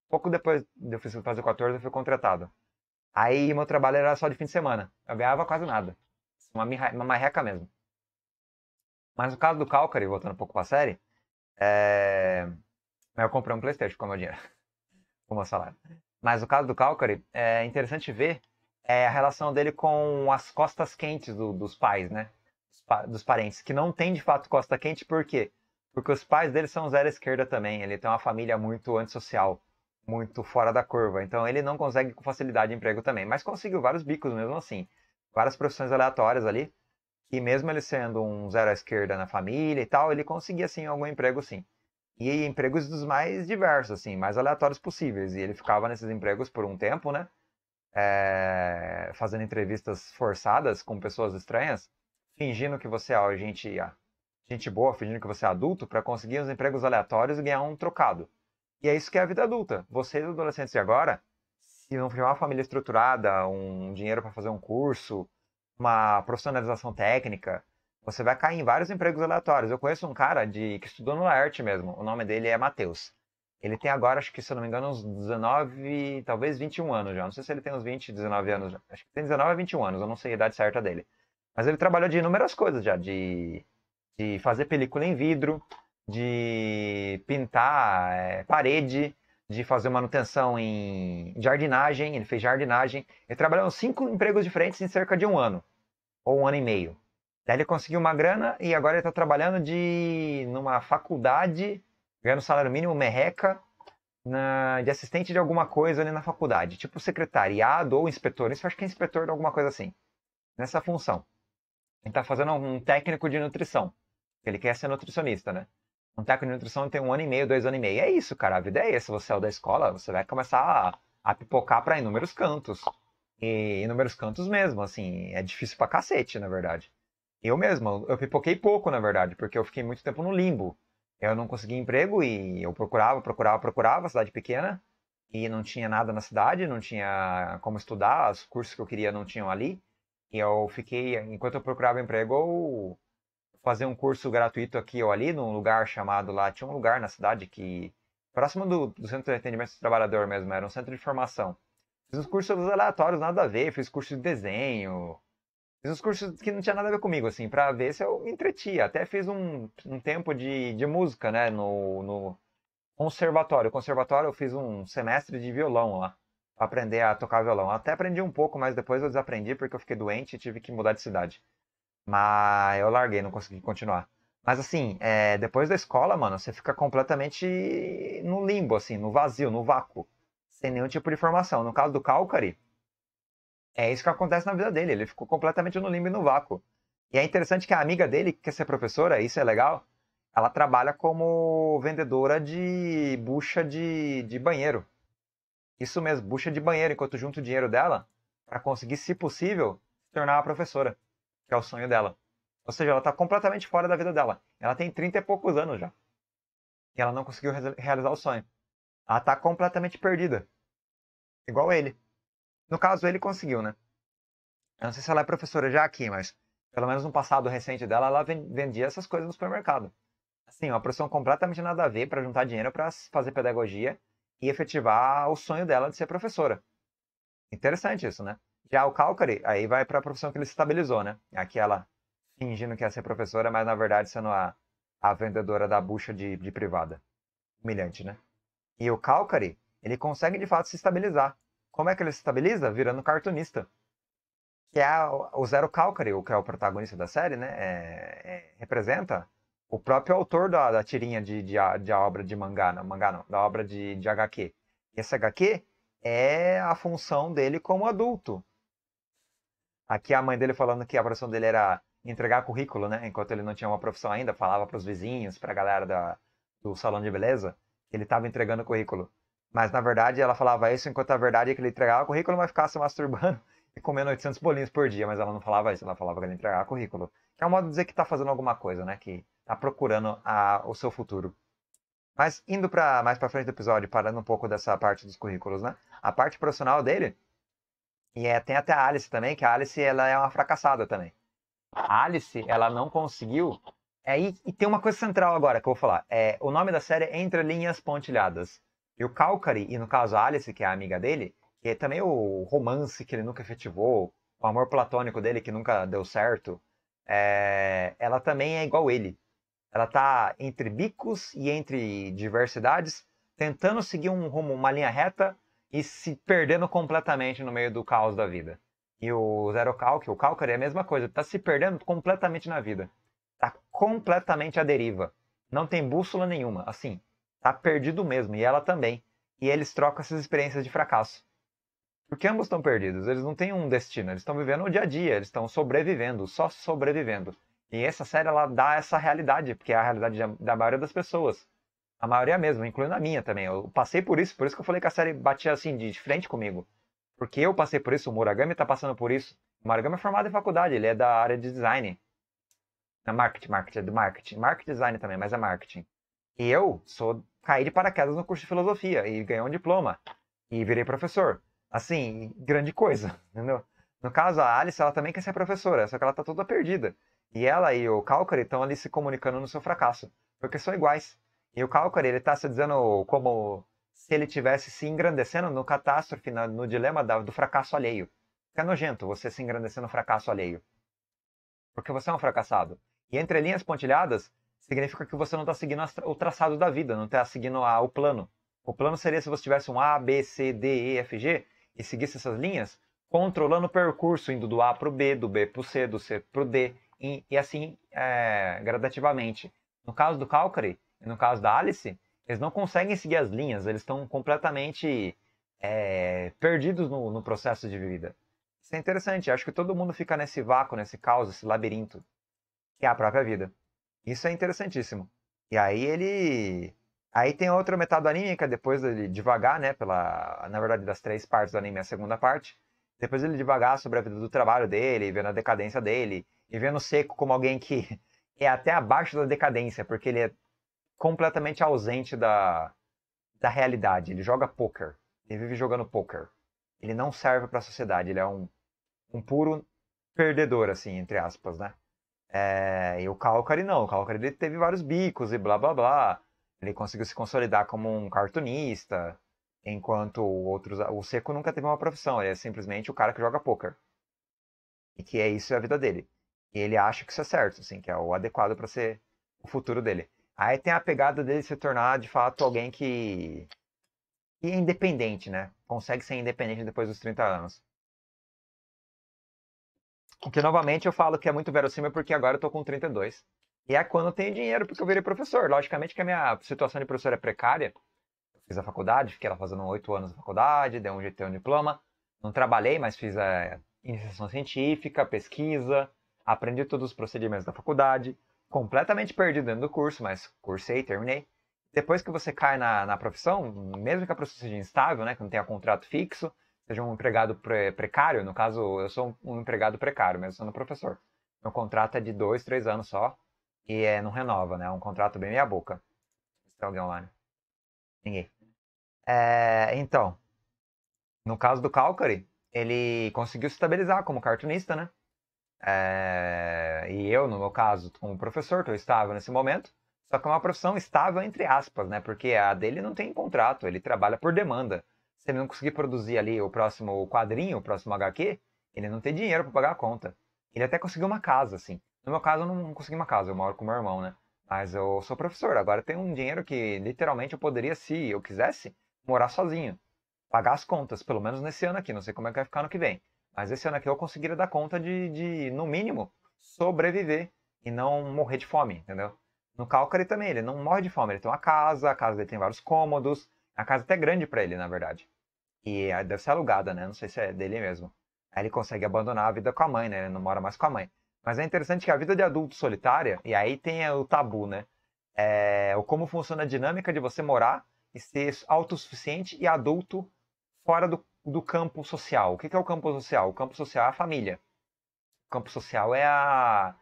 Pouco depois de eu fazer 14, eu fui contratado. Aí meu trabalho era só de fim de semana. Eu ganhava quase nada. Uma, mirra, uma marreca mesmo. Mas no caso do Calcari, voltando um pouco pra série, é... eu comprei um Playstation com o meu dinheiro. com o meu salário. Mas no caso do Calcari, é interessante ver é, a relação dele com as costas quentes do, dos pais, né? Dos, pa dos parentes. Que não tem de fato costa quente, por quê? Porque os pais dele são zero esquerda também. Ele tem uma família muito antissocial muito fora da curva. Então ele não consegue com facilidade emprego também, mas conseguiu vários bicos mesmo assim. Várias profissões aleatórias ali. E mesmo ele sendo um zero à esquerda na família e tal, ele conseguia assim algum emprego sim. E empregos dos mais diversos, assim, mais aleatórios possíveis. E ele ficava nesses empregos por um tempo, né? É... Fazendo entrevistas forçadas com pessoas estranhas, fingindo que você é gente, gente boa, fingindo que você é adulto, para conseguir uns empregos aleatórios e ganhar um trocado. E é isso que é a vida adulta. Vocês, adolescentes de agora, se não tiver uma família estruturada, um dinheiro para fazer um curso, uma profissionalização técnica, você vai cair em vários empregos aleatórios. Eu conheço um cara de que estudou no Laerte mesmo, o nome dele é Matheus. Ele tem agora, acho que se eu não me engano, uns 19, talvez 21 anos já. Não sei se ele tem uns 20, 19 anos já. Acho que tem 19 a 21 anos, eu não sei a idade certa dele. Mas ele trabalhou de inúmeras coisas já, de, de fazer película em vidro, de pintar é, parede, de fazer manutenção em jardinagem, ele fez jardinagem. Ele trabalhou em cinco empregos diferentes em cerca de um ano, ou um ano e meio. Daí ele conseguiu uma grana e agora ele está trabalhando de numa faculdade, ganhando salário mínimo, merreca, na, de assistente de alguma coisa ali na faculdade, tipo secretariado ou inspetor. Isso eu acho que é inspetor de alguma coisa assim, nessa função. Ele está fazendo um técnico de nutrição, ele quer ser nutricionista, né? um técnico de nutrição tem um ano e meio, dois anos e meio. É isso, cara. A vida é essa. Você é o da escola, você vai começar a, a pipocar para inúmeros cantos. E inúmeros cantos mesmo, assim. É difícil pra cacete, na verdade. Eu mesmo, eu pipoquei pouco, na verdade, porque eu fiquei muito tempo no limbo. Eu não conseguia emprego e eu procurava, procurava, procurava, cidade pequena. E não tinha nada na cidade, não tinha como estudar, os cursos que eu queria não tinham ali. E eu fiquei, enquanto eu procurava emprego, eu fazer um curso gratuito aqui ou ali, num lugar chamado lá, tinha um lugar na cidade que, próximo do, do centro de atendimento do trabalhador mesmo, era um centro de formação. Fiz uns cursos aleatórios, nada a ver, fiz curso de desenho, fiz uns cursos que não tinha nada a ver comigo, assim, para ver se eu entretia. Até fiz um, um tempo de, de música, né, no, no conservatório. Conservatório eu fiz um semestre de violão lá, pra aprender a tocar violão. Até aprendi um pouco, mas depois eu desaprendi porque eu fiquei doente e tive que mudar de cidade. Mas eu larguei, não consegui continuar. Mas assim, é, depois da escola, mano, você fica completamente no limbo, assim, no vazio, no vácuo. Sem nenhum tipo de informação. No caso do Calcari, é isso que acontece na vida dele. Ele ficou completamente no limbo e no vácuo. E é interessante que a amiga dele, que quer ser professora, isso é legal, ela trabalha como vendedora de bucha de, de banheiro. Isso mesmo, bucha de banheiro, enquanto junta o dinheiro dela para conseguir, se possível, se tornar uma professora que é o sonho dela. Ou seja, ela está completamente fora da vida dela. Ela tem 30 e poucos anos já. E ela não conseguiu realizar o sonho. Ela está completamente perdida. Igual ele. No caso, ele conseguiu, né? Eu não sei se ela é professora já aqui, mas pelo menos no passado recente dela, ela vendia essas coisas no supermercado. Assim, uma profissão completamente nada a ver para juntar dinheiro para fazer pedagogia e efetivar o sonho dela de ser professora. Interessante isso, né? Já o Calcari, aí vai para a profissão que ele se estabilizou, né? Aquela fingindo que ia é ser professora, mas na verdade sendo a, a vendedora da bucha de, de privada. Humilhante, né? E o Calcari, ele consegue de fato se estabilizar. Como é que ele se estabiliza? Virando cartunista. Que é o Zero Calcari, o que é o protagonista da série, né? É, é, representa o próprio autor da, da tirinha de, de, de obra de mangá, não, mangá não, da obra de, de HQ. Esse HQ é a função dele como adulto Aqui a mãe dele falando que a profissão dele era entregar currículo, né? Enquanto ele não tinha uma profissão ainda, falava para os vizinhos, para a galera da, do salão de beleza, que ele estava entregando currículo. Mas na verdade ela falava isso, enquanto a verdade é que ele entregava currículo, mas ficasse se masturbando e comendo 800 bolinhos por dia. Mas ela não falava isso, ela falava que ele entregava currículo. Que é um modo de dizer que está fazendo alguma coisa, né? Que está procurando a, o seu futuro. Mas indo para mais para frente do episódio, parando um pouco dessa parte dos currículos, né? A parte profissional dele e é, tem até a Alice também, que a Alice ela é uma fracassada também. A Alice, ela não conseguiu. É, e, e tem uma coisa central agora que eu vou falar. É, o nome da série é Entre Linhas Pontilhadas. E o Calcari, e no caso a Alice, que é a amiga dele, e é também o romance que ele nunca efetivou, o amor platônico dele que nunca deu certo, é... ela também é igual ele. Ela tá entre bicos e entre diversidades, tentando seguir um rumo, uma linha reta, e se perdendo completamente no meio do caos da vida. E o Zero Calc, o Calcary, é a mesma coisa, tá se perdendo completamente na vida. Tá completamente à deriva. Não tem bússola nenhuma, assim, tá perdido mesmo, e ela também. E eles trocam essas experiências de fracasso. Porque ambos estão perdidos, eles não têm um destino, eles estão vivendo o dia a dia, eles estão sobrevivendo, só sobrevivendo. E essa série ela dá essa realidade, porque é a realidade da maioria das pessoas. A maioria mesmo, incluindo a minha também. Eu passei por isso, por isso que eu falei que a série batia assim de frente comigo. Porque eu passei por isso, o Muragami tá passando por isso. O Muragami é formado em faculdade, ele é da área de design. Na é marketing, marketing, é do marketing. Marketing design também, mas é marketing. E eu sou caí de paraquedas no curso de filosofia e ganhei um diploma e virei professor. Assim, grande coisa, entendeu? No caso, a Alice, ela também quer ser professora, só que ela tá toda perdida. E ela e o Calcari estão ali se comunicando no seu fracasso, porque são iguais. E o Calcari, ele está se dizendo como se ele tivesse se engrandecendo no catástrofe, no dilema do fracasso alheio. É nojento você se engrandecer no fracasso alheio. Porque você é um fracassado. E entre linhas pontilhadas, significa que você não está seguindo o traçado da vida, não está seguindo a, o plano. O plano seria se você tivesse um A, B, C, D, E, F, G e seguisse essas linhas, controlando o percurso, indo do A para o B, do B para o C, do C para o D, e, e assim é, gradativamente. No caso do Calcari, no caso da Alice, eles não conseguem seguir as linhas, eles estão completamente é, perdidos no, no, processo de vida. Isso é interessante, acho que todo mundo fica nesse vácuo, nesse caos, esse labirinto, que é a própria vida. Isso é interessantíssimo. E aí ele. Aí tem outra metade é depois ele devagar, né? Pela... Na verdade, das três partes do anime, a segunda parte. Depois ele devagar sobre a vida do trabalho dele, vendo a decadência dele, e vendo o Seco como alguém que é até abaixo da decadência, porque ele é completamente ausente da, da realidade. Ele joga poker. Ele vive jogando poker. Ele não serve para a sociedade. Ele é um, um puro perdedor, assim, entre aspas, né? É, e o Calcari não. O Calcari ele teve vários bicos e blá blá blá. Ele conseguiu se consolidar como um cartunista, enquanto outros. O Seco nunca teve uma profissão. Ele é simplesmente o cara que joga poker. E que é isso é a vida dele. E ele acha que isso é certo, assim, que é o adequado para ser o futuro dele. Aí tem a pegada dele se tornar, de fato, alguém que. que é independente, né? Consegue ser independente depois dos 30 anos. O que, novamente, eu falo que é muito verossímil porque agora eu tô com 32. E é quando eu tenho dinheiro, porque eu virei professor. Logicamente que a minha situação de professor é precária. fiz a faculdade, fiquei lá fazendo oito anos na faculdade, dei um GT, um diploma. Não trabalhei, mas fiz a eh, iniciação científica, pesquisa, aprendi todos os procedimentos da faculdade completamente perdido dentro do curso, mas cursei, terminei. Depois que você cai na, na profissão, mesmo que a profissão seja instável, né, que não tenha contrato fixo, seja um empregado pre precário, no caso, eu sou um, empregado precário, mesmo sendo professor. Meu contrato é de dois, três anos só, e é, não renova, né, é um contrato bem meia-boca. Se tem alguém online. Ninguém. É, então, no caso do Calcari, ele conseguiu se estabilizar como cartunista, né? É, e eu, no meu caso, como professor, que eu estava nesse momento, só que é uma profissão estável, entre aspas, né? Porque a dele não tem contrato, ele trabalha por demanda. Se ele não conseguir produzir ali o próximo quadrinho, o próximo HQ, ele não tem dinheiro para pagar a conta. Ele até conseguiu uma casa, assim. No meu caso, eu não consegui uma casa, eu moro com meu irmão, né? Mas eu sou professor, agora tenho um dinheiro que literalmente eu poderia, se eu quisesse, morar sozinho. Pagar as contas, pelo menos nesse ano aqui, não sei como é que vai ficar no que vem. Mas esse ano aqui eu conseguiria dar conta de, de, no mínimo, sobreviver e não morrer de fome, entendeu? No Calcary também, ele não morre de fome, ele tem uma casa, a casa dele tem vários cômodos, a casa até é grande para ele, na verdade. E ah, deve ser alugada, né? Não sei se é dele mesmo. Aí ele consegue abandonar a vida com a mãe, né? Ele não mora mais com a mãe. Mas é interessante que a vida de adulto solitária, e aí tem é, o tabu, né? É, o como funciona a dinâmica de você morar e ser autossuficiente e adulto fora do do campo social. O que é o campo social? O campo social é a família. O campo social é a,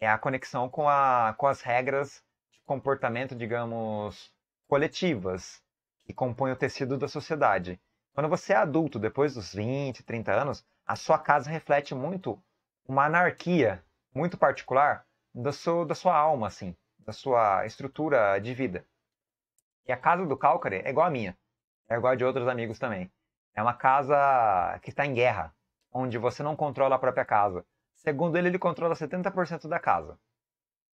é a conexão com, a, com as regras de comportamento, digamos, coletivas, que compõem o tecido da sociedade. Quando você é adulto, depois dos 20, 30 anos, a sua casa reflete muito uma anarquia muito particular da, sua da sua alma, assim, da sua estrutura de vida. E a casa do Cálcare é igual a minha, é igual a de outros amigos também. É uma casa que está em guerra, onde você não controla a própria casa. Segundo ele, ele controla 70% da casa.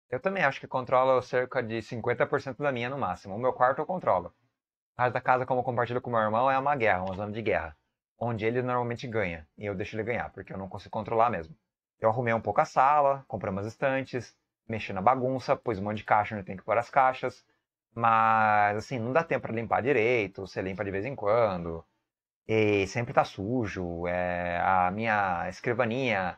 Eu também acho que controla cerca de 50% da minha no máximo. O meu quarto eu controlo. Mas da casa, como eu compartilho com meu irmão, é uma guerra, uma zona de guerra. Onde ele normalmente ganha. E eu deixo ele ganhar, porque eu não consigo controlar mesmo. Eu arrumei um pouco a sala, comprei umas estantes, mexi na bagunça, pus um monte de caixa onde tem que pôr as caixas. Mas, assim, não dá tempo para limpar direito, você limpa de vez em quando e sempre tá sujo. É, a minha escrivaninha.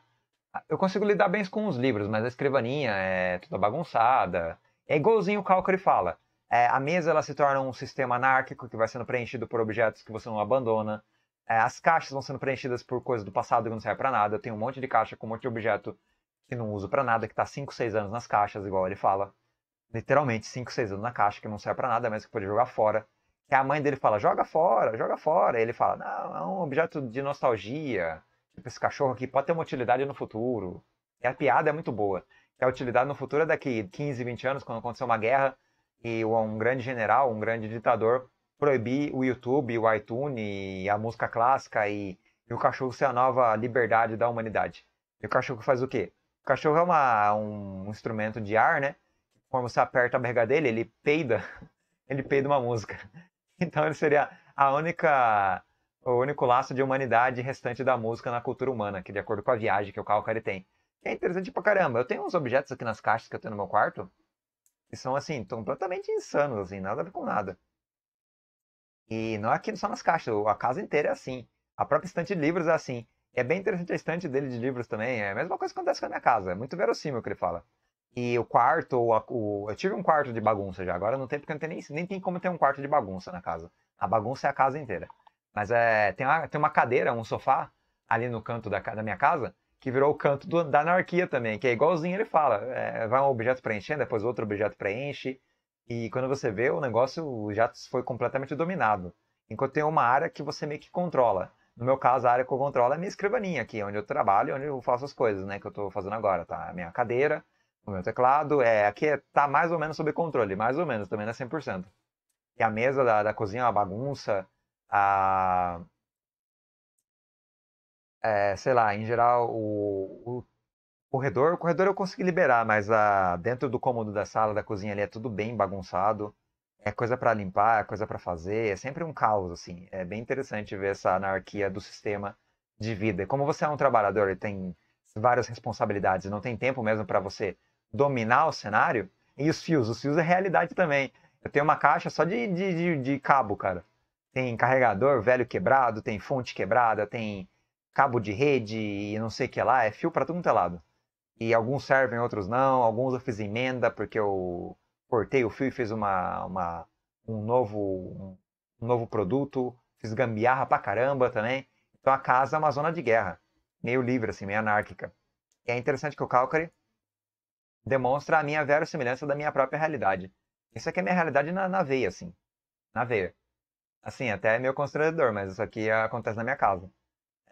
Eu consigo lidar bem com os livros, mas a escrivaninha é toda bagunçada. É igualzinho o Calcari fala. É, a mesa ela se torna um sistema anárquico que vai sendo preenchido por objetos que você não abandona. É, as caixas vão sendo preenchidas por coisas do passado que não serve para nada. Eu tenho um monte de caixa com um monte de objeto que não uso para nada, que tá 5, 6 anos nas caixas, igual ele fala. Literalmente 5, 6 anos na caixa, que não serve para nada, mas que pode jogar fora que a mãe dele fala, joga fora, joga fora. E ele fala, não, é um objeto de nostalgia. Tipo, esse cachorro aqui pode ter uma utilidade no futuro. E a piada é muito boa. Que a utilidade no futuro é daqui 15, 20 anos, quando acontecer uma guerra e um grande general, um grande ditador, proibir o YouTube, o iTunes, a música clássica e, e o cachorro ser a nova liberdade da humanidade. E o cachorro faz o quê? O cachorro é uma, um instrumento de ar, né? Quando você aperta a berga dele, ele peida. Ele peida uma música. Então ele seria a única, o único laço de humanidade restante da música na cultura humana, que de acordo com a viagem que o Calcari tem. É interessante pra caramba. Eu tenho uns objetos aqui nas caixas que eu tenho no meu quarto, que são assim, completamente insanos, assim, nada a ver com nada. E não é aqui só nas caixas, a casa inteira é assim. A própria estante de livros é assim. É bem interessante a estante dele de livros também. É a mesma coisa que acontece com a minha casa. É muito verossímil o que ele fala. E o quarto, o, o, eu tive um quarto de bagunça já. Agora não tem, porque não tem nem, nem tem como ter um quarto de bagunça na casa. A bagunça é a casa inteira. Mas é, tem, uma, tem uma cadeira, um sofá ali no canto da, da minha casa que virou o canto do, da anarquia também, que é igualzinho ele fala. É, vai um objeto preenchendo, depois outro objeto preenche. E quando você vê, o negócio já foi completamente dominado. Enquanto tem uma área que você meio que controla. No meu caso, a área que eu controlo é a minha escrivaninha aqui, onde eu trabalho, onde eu faço as coisas, né? Que eu estou fazendo agora, tá? A minha cadeira, o meu teclado. É, aqui está é, mais ou menos sob controle, mais ou menos, também não é 100%. E a mesa da, da cozinha é uma bagunça. A... É, sei lá, em geral, o, o corredor, o corredor eu consegui liberar, mas a, dentro do cômodo da sala, da cozinha ali, é tudo bem bagunçado. É coisa para limpar, é coisa para fazer, é sempre um caos, assim. É bem interessante ver essa anarquia do sistema de vida. E como você é um trabalhador e tem várias responsabilidades, não tem tempo mesmo para você dominar o cenário. E os fios, os fios é realidade também. Eu tenho uma caixa só de, de, de, de cabo, cara. Tem carregador velho quebrado, tem fonte quebrada, tem cabo de rede e não sei o que lá. É fio para todo quanto é lado. E alguns servem, outros não. Alguns eu fiz emenda porque eu cortei o fio e fiz uma, uma, um, novo, um novo produto. Fiz gambiarra pra caramba também. Então a casa é uma zona de guerra, meio livre, assim, meio anárquica. E é interessante que o calcare demonstra a minha verossimilhança da minha própria realidade. Isso aqui é minha realidade na, na veia, assim. Na veia. Assim, até é meio constrangedor, mas isso aqui acontece na minha casa.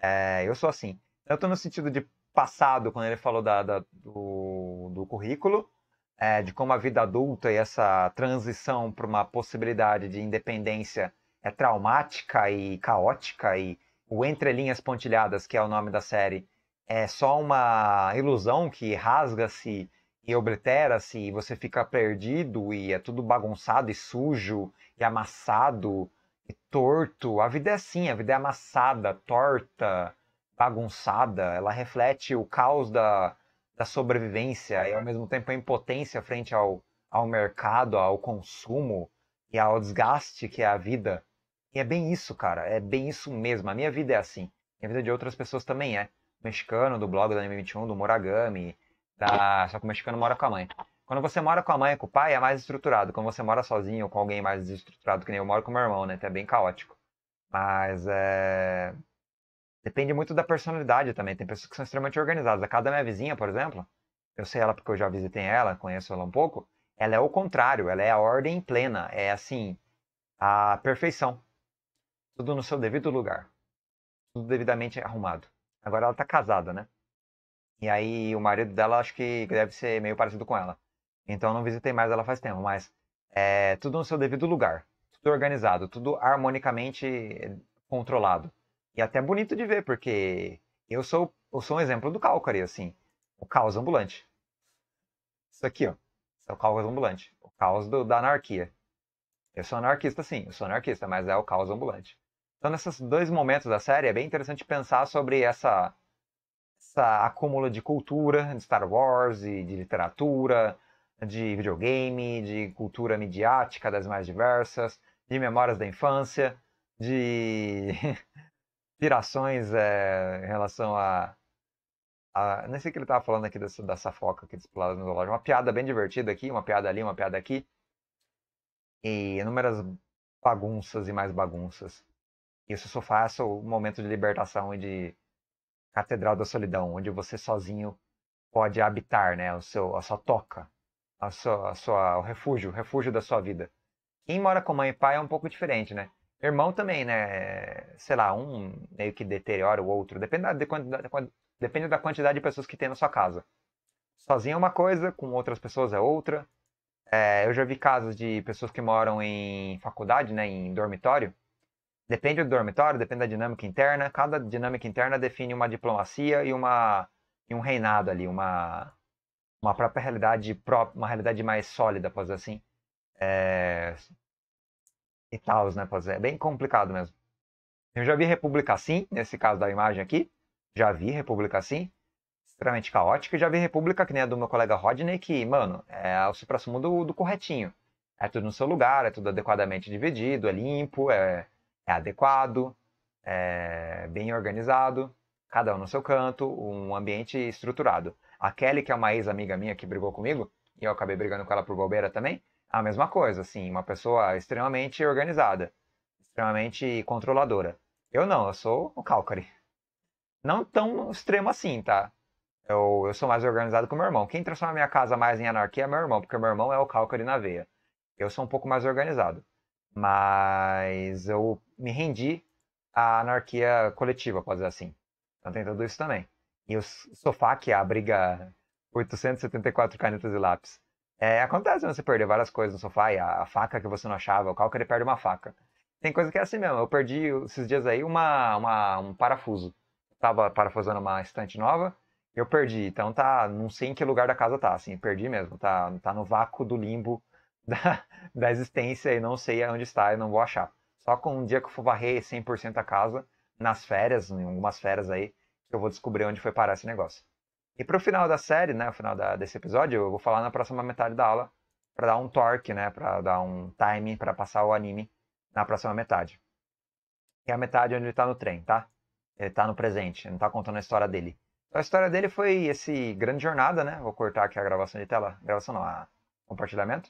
É, eu sou assim. eu tô no sentido de passado, quando ele falou da, da do, do, currículo, é, de como a vida adulta e essa transição para uma possibilidade de independência é traumática e caótica, e o Entre Linhas Pontilhadas, que é o nome da série, é só uma ilusão que rasga-se e oblitera-se assim, e você fica perdido e é tudo bagunçado e sujo e amassado e torto. A vida é assim, a vida é amassada, torta, bagunçada. Ela reflete o caos da, da sobrevivência e ao mesmo tempo a impotência frente ao, ao mercado, ao consumo e ao desgaste que é a vida. E é bem isso, cara, é bem isso mesmo. A minha vida é assim. E a vida é de outras pessoas também é. mexicano, do blog da M21, do Moragami, Tá, só que o mexicano mora com a mãe. Quando você mora com a mãe e com o pai, é mais estruturado. Quando você mora sozinho ou com alguém mais estruturado que nem eu moro com meu irmão, né? Então é bem caótico. Mas é... Depende muito da personalidade também. Tem pessoas que são extremamente organizadas. A casa da minha vizinha, por exemplo, eu sei ela porque eu já visitei ela, conheço ela um pouco. Ela é o contrário, ela é a ordem plena. É assim, a perfeição. Tudo no seu devido lugar. Tudo devidamente arrumado. Agora ela tá casada, né? E aí o marido dela acho que deve ser meio parecido com ela. Então não visitei mais ela faz tempo, mas é tudo no seu devido lugar, tudo organizado, tudo harmonicamente eh, controlado. E até bonito de ver, porque eu sou, eu sou um exemplo do Calcari, assim, o caos ambulante. Isso aqui, ó, isso é o caos ambulante, o caos do, da anarquia. Eu sou anarquista, sim, eu sou anarquista, mas é o caos ambulante. Então, nesses dois momentos da série, é bem interessante pensar sobre essa essa acúmula de cultura, de Star Wars e de literatura, de videogame, de cultura midiática das mais diversas, de memórias da infância, de inspirações é, em relação a, a. sei o que ele estava falando aqui dessa, dessa foca aqui desse no do loja. Uma piada bem divertida aqui, uma piada ali, uma piada aqui. E inúmeras bagunças e mais bagunças. Isso só faça o momento de libertação e de Catedral da Solidão, onde você sozinho pode habitar, né? O seu, a sua toca, a sua, a sua, o refúgio, o refúgio da sua vida. Quem mora com mãe e pai é um pouco diferente, né? Irmão também, né? Sei lá, um meio que deteriora o outro. Depende da, de, de, depende da quantidade de pessoas que tem na sua casa. Sozinho é uma coisa, com outras pessoas é outra. É, eu já vi casos de pessoas que moram em faculdade, né? Em dormitório Depende do dormitório, depende da dinâmica interna. Cada dinâmica interna define uma diplomacia e, uma, e um reinado ali, uma, uma própria realidade, própria, uma realidade mais sólida, posso dizer assim. É... E tal, né? Posso É bem complicado mesmo. Eu já vi República assim, nesse caso da imagem aqui. Já vi República assim. Extremamente caótica. E já vi República, que nem a do meu colega Rodney, que, mano, é o supra do, do corretinho. É tudo no seu lugar, é tudo adequadamente dividido, é limpo, é é adequado, é bem organizado, cada um no seu canto, um ambiente estruturado. A Kelly, que é uma ex-amiga minha que brigou comigo, e eu acabei brigando com ela por bobeira também, a mesma coisa, assim, uma pessoa extremamente organizada, extremamente controladora. Eu não, eu sou o Calcari. Não tão extremo assim, tá? Eu, eu sou mais organizado que o meu irmão. Quem transforma minha casa mais em anarquia é meu irmão, porque meu irmão é o Calcari na veia. Eu sou um pouco mais organizado mas eu me rendi à anarquia coletiva, pode dizer assim. Então tem tudo isso também. E o sofá que é abriga 874 canetas e lápis. É, acontece você perder várias coisas no sofá, e a, a faca que você não achava, o cálculo ele perde uma faca. Tem coisa que é assim mesmo. Eu perdi esses dias aí uma, uma um parafuso. Eu tava parafusando uma estante nova, eu perdi. Então tá, não sei em que lugar da casa tá, assim, perdi mesmo. Tá, tá no vácuo do limbo da, da existência e não sei onde está e não vou achar. Só com um dia que eu for varrer 100% a casa, nas férias, em algumas férias aí, que eu vou descobrir onde foi parar esse negócio. E pro final da série, né, o final da, desse episódio, eu vou falar na próxima metade da aula, para dar um torque, né, para dar um time para passar o anime na próxima metade. Que é a metade onde ele tá no trem, tá? Ele tá no presente, não tá contando a história dele. Então a história dele foi esse grande jornada, né? Vou cortar aqui a gravação de tela, gravação não, a compartilhamento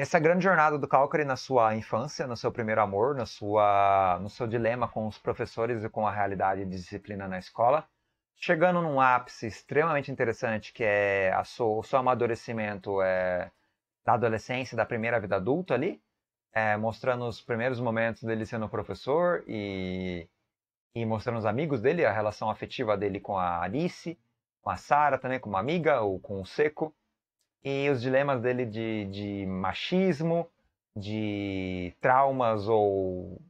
essa grande jornada do Calcari na sua infância, no seu primeiro amor, na sua, no seu dilema com os professores e com a realidade de disciplina na escola, chegando num ápice extremamente interessante que é a sua, o seu amadurecimento é, da adolescência, da primeira vida adulta ali, é, mostrando os primeiros momentos dele sendo professor e, e mostrando os amigos dele, a relação afetiva dele com a Alice, com a Sara também, como amiga, ou com o Seco e os dilemas dele de, de machismo, de traumas ou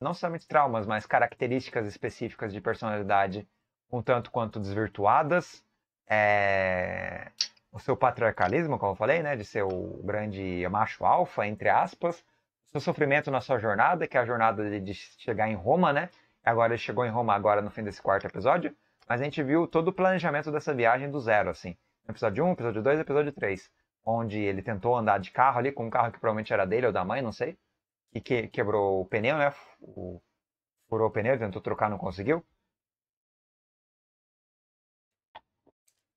não somente traumas, mas características específicas de personalidade um tanto quanto desvirtuadas. É... O seu patriarcalismo, como eu falei, né, de ser o grande macho alfa, entre aspas. O seu sofrimento na sua jornada, que é a jornada de chegar em Roma, né? Agora ele chegou em Roma agora no fim desse quarto episódio. Mas a gente viu todo o planejamento dessa viagem do zero, assim episódio 1, episódio 2 episódio 3. Onde ele tentou andar de carro ali, com um carro que provavelmente era dele ou da mãe, não sei. E que, quebrou o pneu, né? O, furou o pneu, tentou trocar, não conseguiu.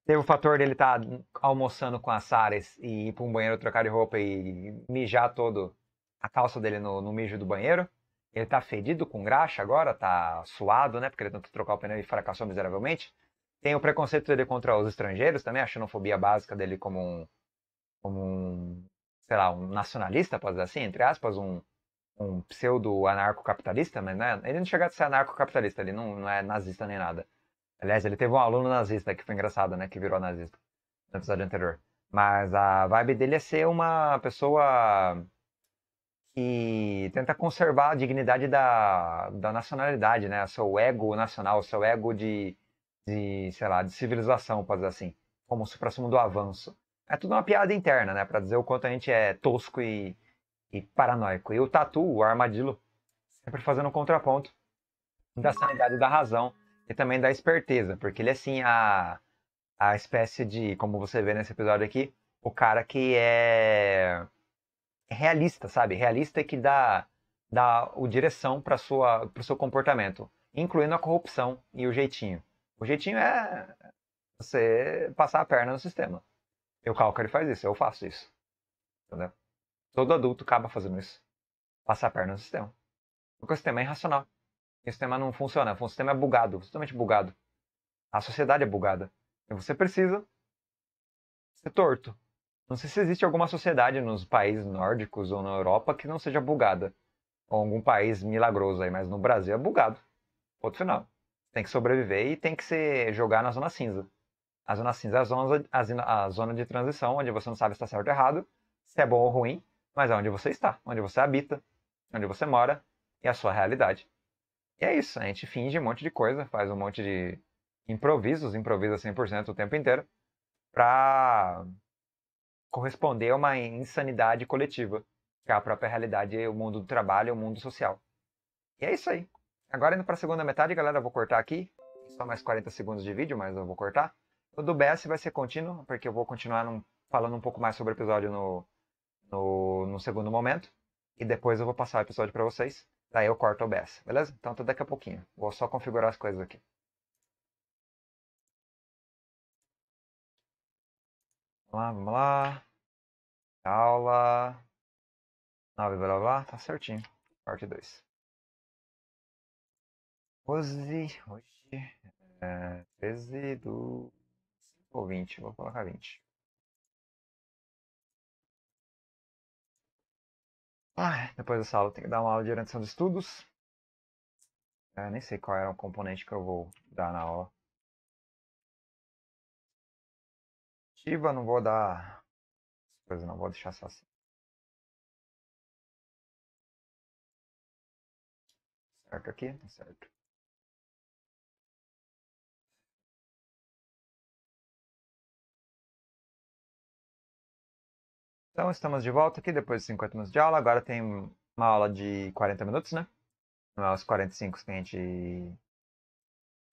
Teve o fator dele estar tá almoçando com a Sares e ir para um banheiro trocar de roupa e mijar todo a calça dele no, no mijo do banheiro. Ele tá fedido com graxa agora, tá suado, né? Porque ele tentou trocar o pneu e fracassou miseravelmente. Tem o preconceito dele contra os estrangeiros também, a xenofobia básica dele como um, como um sei lá, um nacionalista, pode dizer assim, entre aspas, um, um pseudo-anarcocapitalista, mas né, ele não chega a ser anarcocapitalista, ele não, não é nazista nem nada. Aliás, ele teve um aluno nazista, que foi engraçado, né, que virou nazista no episódio anterior. Mas a vibe dele é ser uma pessoa que tenta conservar a dignidade da, da nacionalidade, né? O seu ego nacional, o seu ego de de, sei lá, de civilização, pode dizer assim, como se próximo do avanço. É tudo uma piada interna, né, para dizer o quanto a gente é tosco e, e paranoico. E o Tatu, o armadilo, sempre fazendo um contraponto da sanidade da razão e também da esperteza, porque ele é assim a, a espécie de, como você vê nesse episódio aqui, o cara que é realista, sabe? Realista que dá, dá o direção para o seu comportamento, incluindo a corrupção e o jeitinho. O jeitinho é você passar a perna no sistema. E o cálculo faz isso, eu faço isso. Entendeu? Todo adulto acaba fazendo isso. Passar a perna no sistema. Porque o sistema é irracional. o sistema não funciona. O sistema é bugado, totalmente bugado. A sociedade é bugada. E você precisa ser torto. Não sei se existe alguma sociedade nos países nórdicos ou na Europa que não seja bugada. Ou algum país milagroso aí, mas no Brasil é bugado. Outro final. Tem que sobreviver e tem que se jogar na zona cinza. A zona cinza é a zona, a zona de transição, onde você não sabe se está certo ou errado, se é bom ou ruim, mas é onde você está, onde você habita, onde você mora e a sua realidade. E é isso, a gente finge um monte de coisa, faz um monte de improvisos, improvisa 100% o tempo inteiro, para corresponder a uma insanidade coletiva, que é a própria realidade, o mundo do trabalho, o mundo social. E é isso aí. Agora indo para a segunda metade, galera, eu vou cortar aqui. Só mais 40 segundos de vídeo, mas eu vou cortar. O do BS vai ser contínuo, porque eu vou continuar num, falando um pouco mais sobre o episódio no, no, no segundo momento. E depois eu vou passar o episódio para vocês. Daí eu corto o BS. beleza? Então até daqui a pouquinho. Vou só configurar as coisas aqui. Vamos lá, vamos lá. Aula. 9, blá, blá blá, tá certinho. Parte 2. 12, hoje, é, 13 do ou 20, vou colocar 20. Ah, depois dessa aula eu tenho que dar uma aula de orientação de estudos. Eu é, nem sei qual era o componente que eu vou dar na aula. Ativa, não vou dar coisa, não vou deixar só assim. Certo aqui, Tá certo. Então estamos de volta aqui depois de 50 minutos de aula. Agora tem uma aula de 40 minutos, né? Não é os 45 que a gente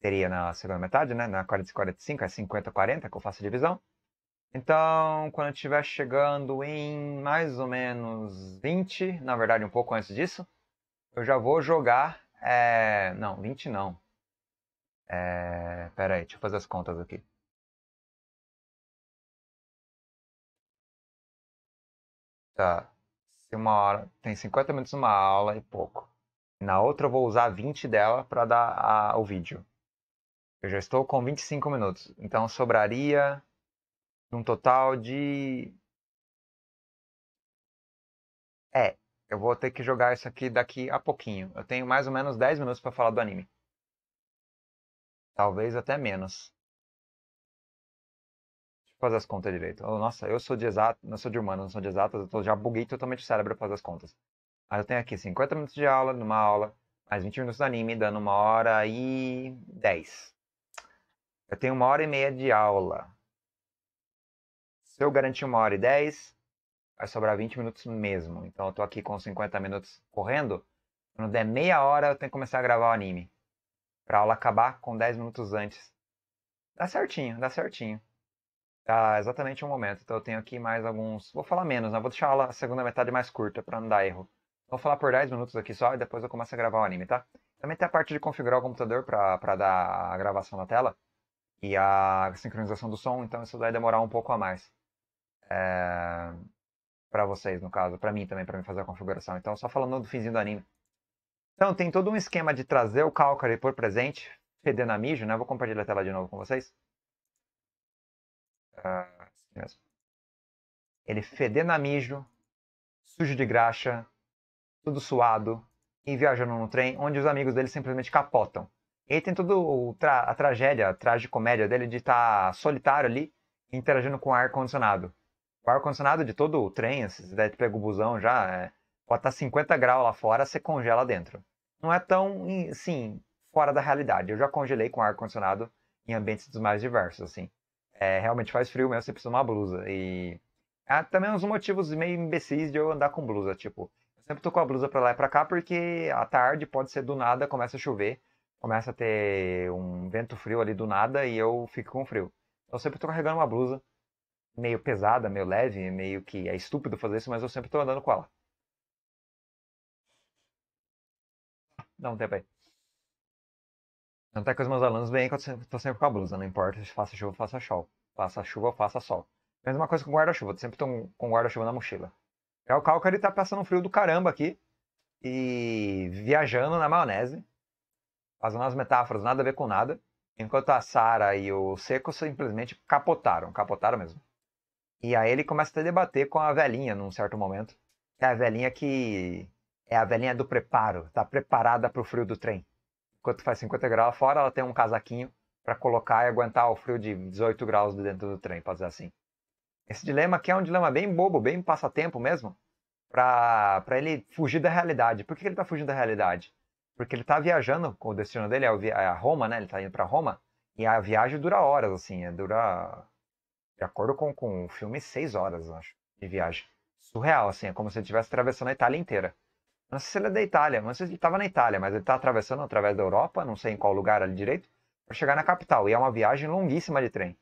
teria na segunda metade, né? Na 40 45 é 50 40 que eu faço a divisão. Então, quando estiver chegando em mais ou menos 20, na verdade um pouco antes disso, eu já vou jogar. É... Não, 20 não. É... Pera aí, deixa eu fazer as contas aqui. tá, uma hora tem 50 minutos uma aula e pouco. Na outra eu vou usar 20 dela para dar a, o vídeo. Eu já estou com 25 minutos, então sobraria um total de É, eu vou ter que jogar isso aqui daqui a pouquinho. Eu tenho mais ou menos 10 minutos para falar do anime. Talvez até menos fazer as contas direito. nossa, eu sou de exato, não sou de humano, não sou de exatas, eu tô, já buguei totalmente o cérebro para fazer as contas. Aí eu tenho aqui 50 minutos de aula, numa aula, mais 20 minutos do anime, dando uma hora e 10. Eu tenho uma hora e meia de aula. Se eu garantir uma hora e 10, vai sobrar 20 minutos mesmo. Então eu tô aqui com 50 minutos correndo. Quando der meia hora, eu tenho que começar a gravar o anime. Pra aula acabar com 10 minutos antes. Dá certinho, dá certinho. Tá exatamente o momento. Então eu tenho aqui mais alguns. Vou falar menos, né? Vou deixar a segunda metade mais curta para não dar erro. Vou falar por 10 minutos aqui só e depois eu começo a gravar o anime, tá? Também tem a parte de configurar o computador para dar a gravação na tela e a sincronização do som, então isso vai demorar um pouco a mais. É... Para vocês, no caso, para mim também, para mim fazer a configuração. Então, só falando do finzinho do anime. Então, tem todo um esquema de trazer o e por presente, fedendo a mijo, né? Vou compartilhar a tela de novo com vocês assim mesmo. Ele fedendo a mijo, sujo de graxa, tudo suado, e viajando no trem, onde os amigos dele simplesmente capotam. E tem toda tra a tragédia, a tragicomédia dele de estar tá solitário ali, interagindo com o ar-condicionado. O ar-condicionado de todo o trem, assim, se você pega o busão já, é, pode estar tá 50 graus lá fora, você congela dentro. Não é tão, sim, fora da realidade. Eu já congelei com ar-condicionado em ambientes dos mais diversos, assim. É, realmente faz frio mesmo, você precisa de uma blusa. E há também uns motivos meio imbecis de eu andar com blusa. Tipo, eu sempre tô com a blusa pra lá e pra cá porque à tarde pode ser do nada, começa a chover, começa a ter um vento frio ali do nada e eu fico com frio. Então, eu sempre tô carregando uma blusa meio pesada, meio leve, meio que é estúpido fazer isso, mas eu sempre tô andando com ela. Dá um tempo aí. Tanto é que os meus alunos veem que eu estou sempre com a blusa, não importa se faça chuva, faça sol. Faça chuva, faça sol. Mesma coisa com guarda-chuva, sempre estou com guarda-chuva na mochila. É o Calca, ele tá passando um frio do caramba aqui. E viajando na maionese. Fazendo as metáforas, nada a ver com nada. Enquanto a Sara e o Seco simplesmente capotaram, capotaram mesmo. E aí ele começa a debater com a velhinha num certo momento. É a velhinha que. É a velhinha do preparo, tá preparada pro frio do trem enquanto faz 50 graus fora, ela tem um casaquinho para colocar e aguentar o frio de 18 graus dentro do trem, para dizer assim. Esse dilema aqui é um dilema bem bobo, bem passatempo mesmo, para ele fugir da realidade. Por que ele está fugindo da realidade? Porque ele está viajando, o destino dele é, é a Roma, né? Ele está indo para Roma, e a viagem dura horas, assim, é, dura, de acordo com, com o filme, seis horas, acho, de viagem. Surreal, assim, é como se ele estivesse atravessando a Itália inteira. Não sei se ele é da Itália, não sei se ele estava na Itália, mas ele está atravessando através da Europa, não sei em qual lugar ali direito, para chegar na capital. E é uma viagem longuíssima de trem.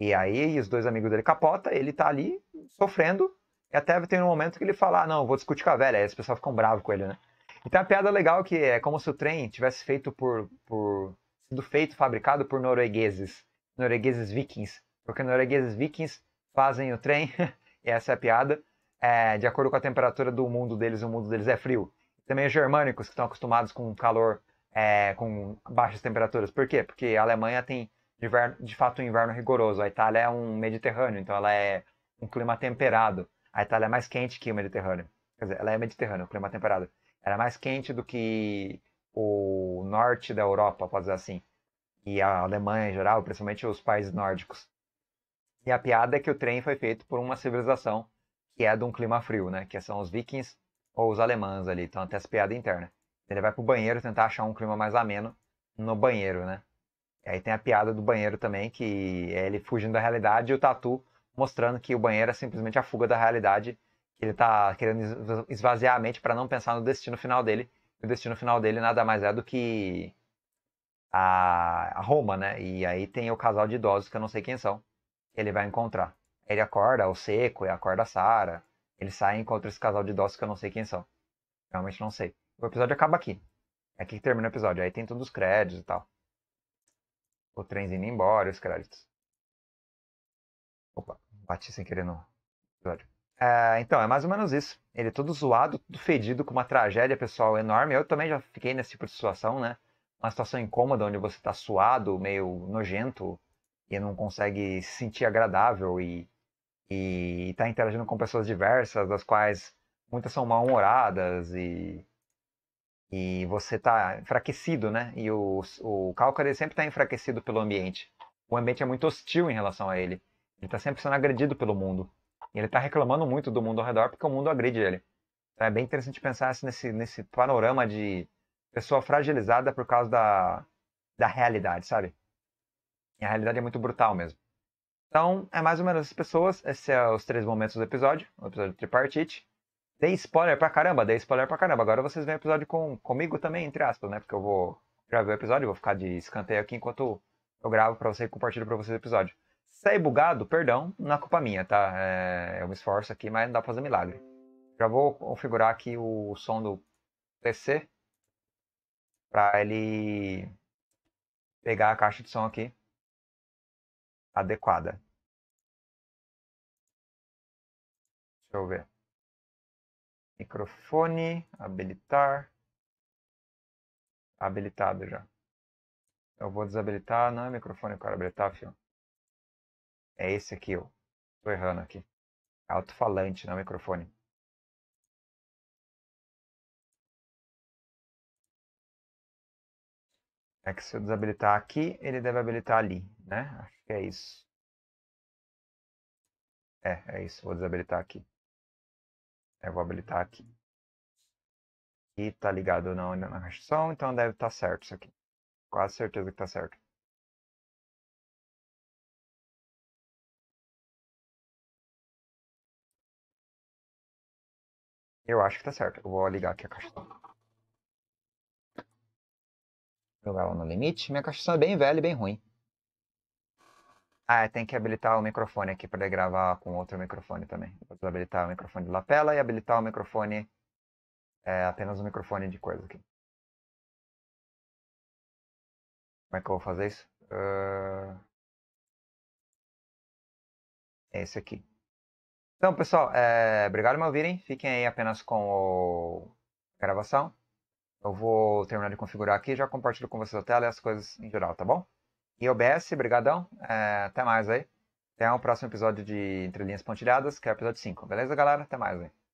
E aí os dois amigos dele capota, ele tá ali sofrendo, e até tem um momento que ele fala, ah, não, vou discutir com a velha, aí as pessoas ficam bravas com ele, né? Então a piada legal é que é como se o trem tivesse feito por, por sido feito, fabricado por noruegueses, noruegueses vikings, porque noruegueses vikings fazem o trem, essa é a piada, é, de acordo com a temperatura do mundo deles, o mundo deles é frio. Também os germânicos que estão acostumados com calor, é, com baixas temperaturas. Por quê? Porque a Alemanha tem de, de fato um inverno rigoroso. A Itália é um Mediterrâneo, então ela é um clima temperado. A Itália é mais quente que o Mediterrâneo. Quer dizer, ela é Mediterrâneo, um clima temperado. Ela é mais quente do que o norte da Europa, pode dizer assim. E a Alemanha em geral, principalmente os países nórdicos. E a piada é que o trem foi feito por uma civilização que é de um clima frio, né? Que são os vikings ou os alemães ali, então até essa piada interna. Ele vai pro banheiro tentar achar um clima mais ameno no banheiro, né? E aí tem a piada do banheiro também, que é ele fugindo da realidade e o Tatu mostrando que o banheiro é simplesmente a fuga da realidade, que ele tá querendo esvaziar a mente para não pensar no destino final dele. o destino final dele nada mais é do que a, Roma, né? E aí tem o casal de idosos que eu não sei quem são, que ele vai encontrar. Ele acorda é o Seco e acorda a Sara. sai e encontra esse casal de idosos que eu não sei quem são. Realmente não sei. O episódio acaba aqui. É aqui que termina o episódio. Aí tem todos os créditos e tal. O trenzinho indo embora, os créditos. Opa, bati sem querer no episódio. É, então, é mais ou menos isso. Ele é todo zoado, todo fedido, com uma tragédia pessoal enorme. Eu também já fiquei nesse tipo de situação, né? Uma situação incômoda onde você tá suado, meio nojento e não consegue se sentir agradável e e está interagindo com pessoas diversas, das quais muitas são mal-humoradas e e você está enfraquecido, né? E o, o Calcare sempre está enfraquecido pelo ambiente. O ambiente é muito hostil em relação a ele. Ele está sempre sendo agredido pelo mundo. E ele está reclamando muito do mundo ao redor porque o mundo agride ele. Então é bem interessante pensar assim, nesse, nesse panorama de pessoa fragilizada por causa da, da realidade, sabe? E a realidade é muito brutal mesmo. Então, é mais ou menos as pessoas. Esses são é os três momentos do episódio, o episódio tripartite. Dei spoiler pra caramba, dei spoiler pra caramba. Agora vocês veem o episódio com, comigo também, entre aspas, né? Porque eu vou gravar o episódio, vou ficar de escanteio aqui enquanto eu gravo pra você e compartilho pra vocês o episódio. sair bugado, perdão, não é culpa minha, tá? É, eu me esforço aqui, mas não dá pra fazer milagre. Já vou configurar aqui o som do PC pra ele pegar a caixa de som aqui adequada. Deixa eu ver. Microfone, habilitar. Habilitado já. Eu vou desabilitar, não é microfone que eu quero habilitar, filho. É esse aqui, ó. Tô errando aqui. É alto-falante, não é microfone. É que se eu desabilitar aqui, ele deve habilitar ali, né? que é isso. É, é isso. Vou desabilitar aqui. Eu vou habilitar aqui. E tá ligado não ainda na caixa de som, então deve estar tá certo isso aqui. Quase certeza que tá certo. Eu acho que tá certo. Eu vou ligar aqui a caixa de som. Jogar ela no limite. Minha caixa de som é bem velha e bem ruim. Ah, tem que habilitar o microfone aqui para gravar com outro microfone também. Vou habilitar o microfone de lapela e habilitar o microfone. É, apenas o microfone de coisa aqui. Como é que eu vou fazer isso? Uh... É esse aqui. Então, pessoal, é... obrigado por me ouvirem. Fiquem aí apenas com o... a gravação. Eu vou terminar de configurar aqui e já compartilho com vocês a tela e as coisas em geral, tá bom? E OBS, brigadão. É, até mais aí. Até o próximo episódio de Entre Linhas Pontilhadas, que é o episódio 5. Beleza, galera? Até mais aí.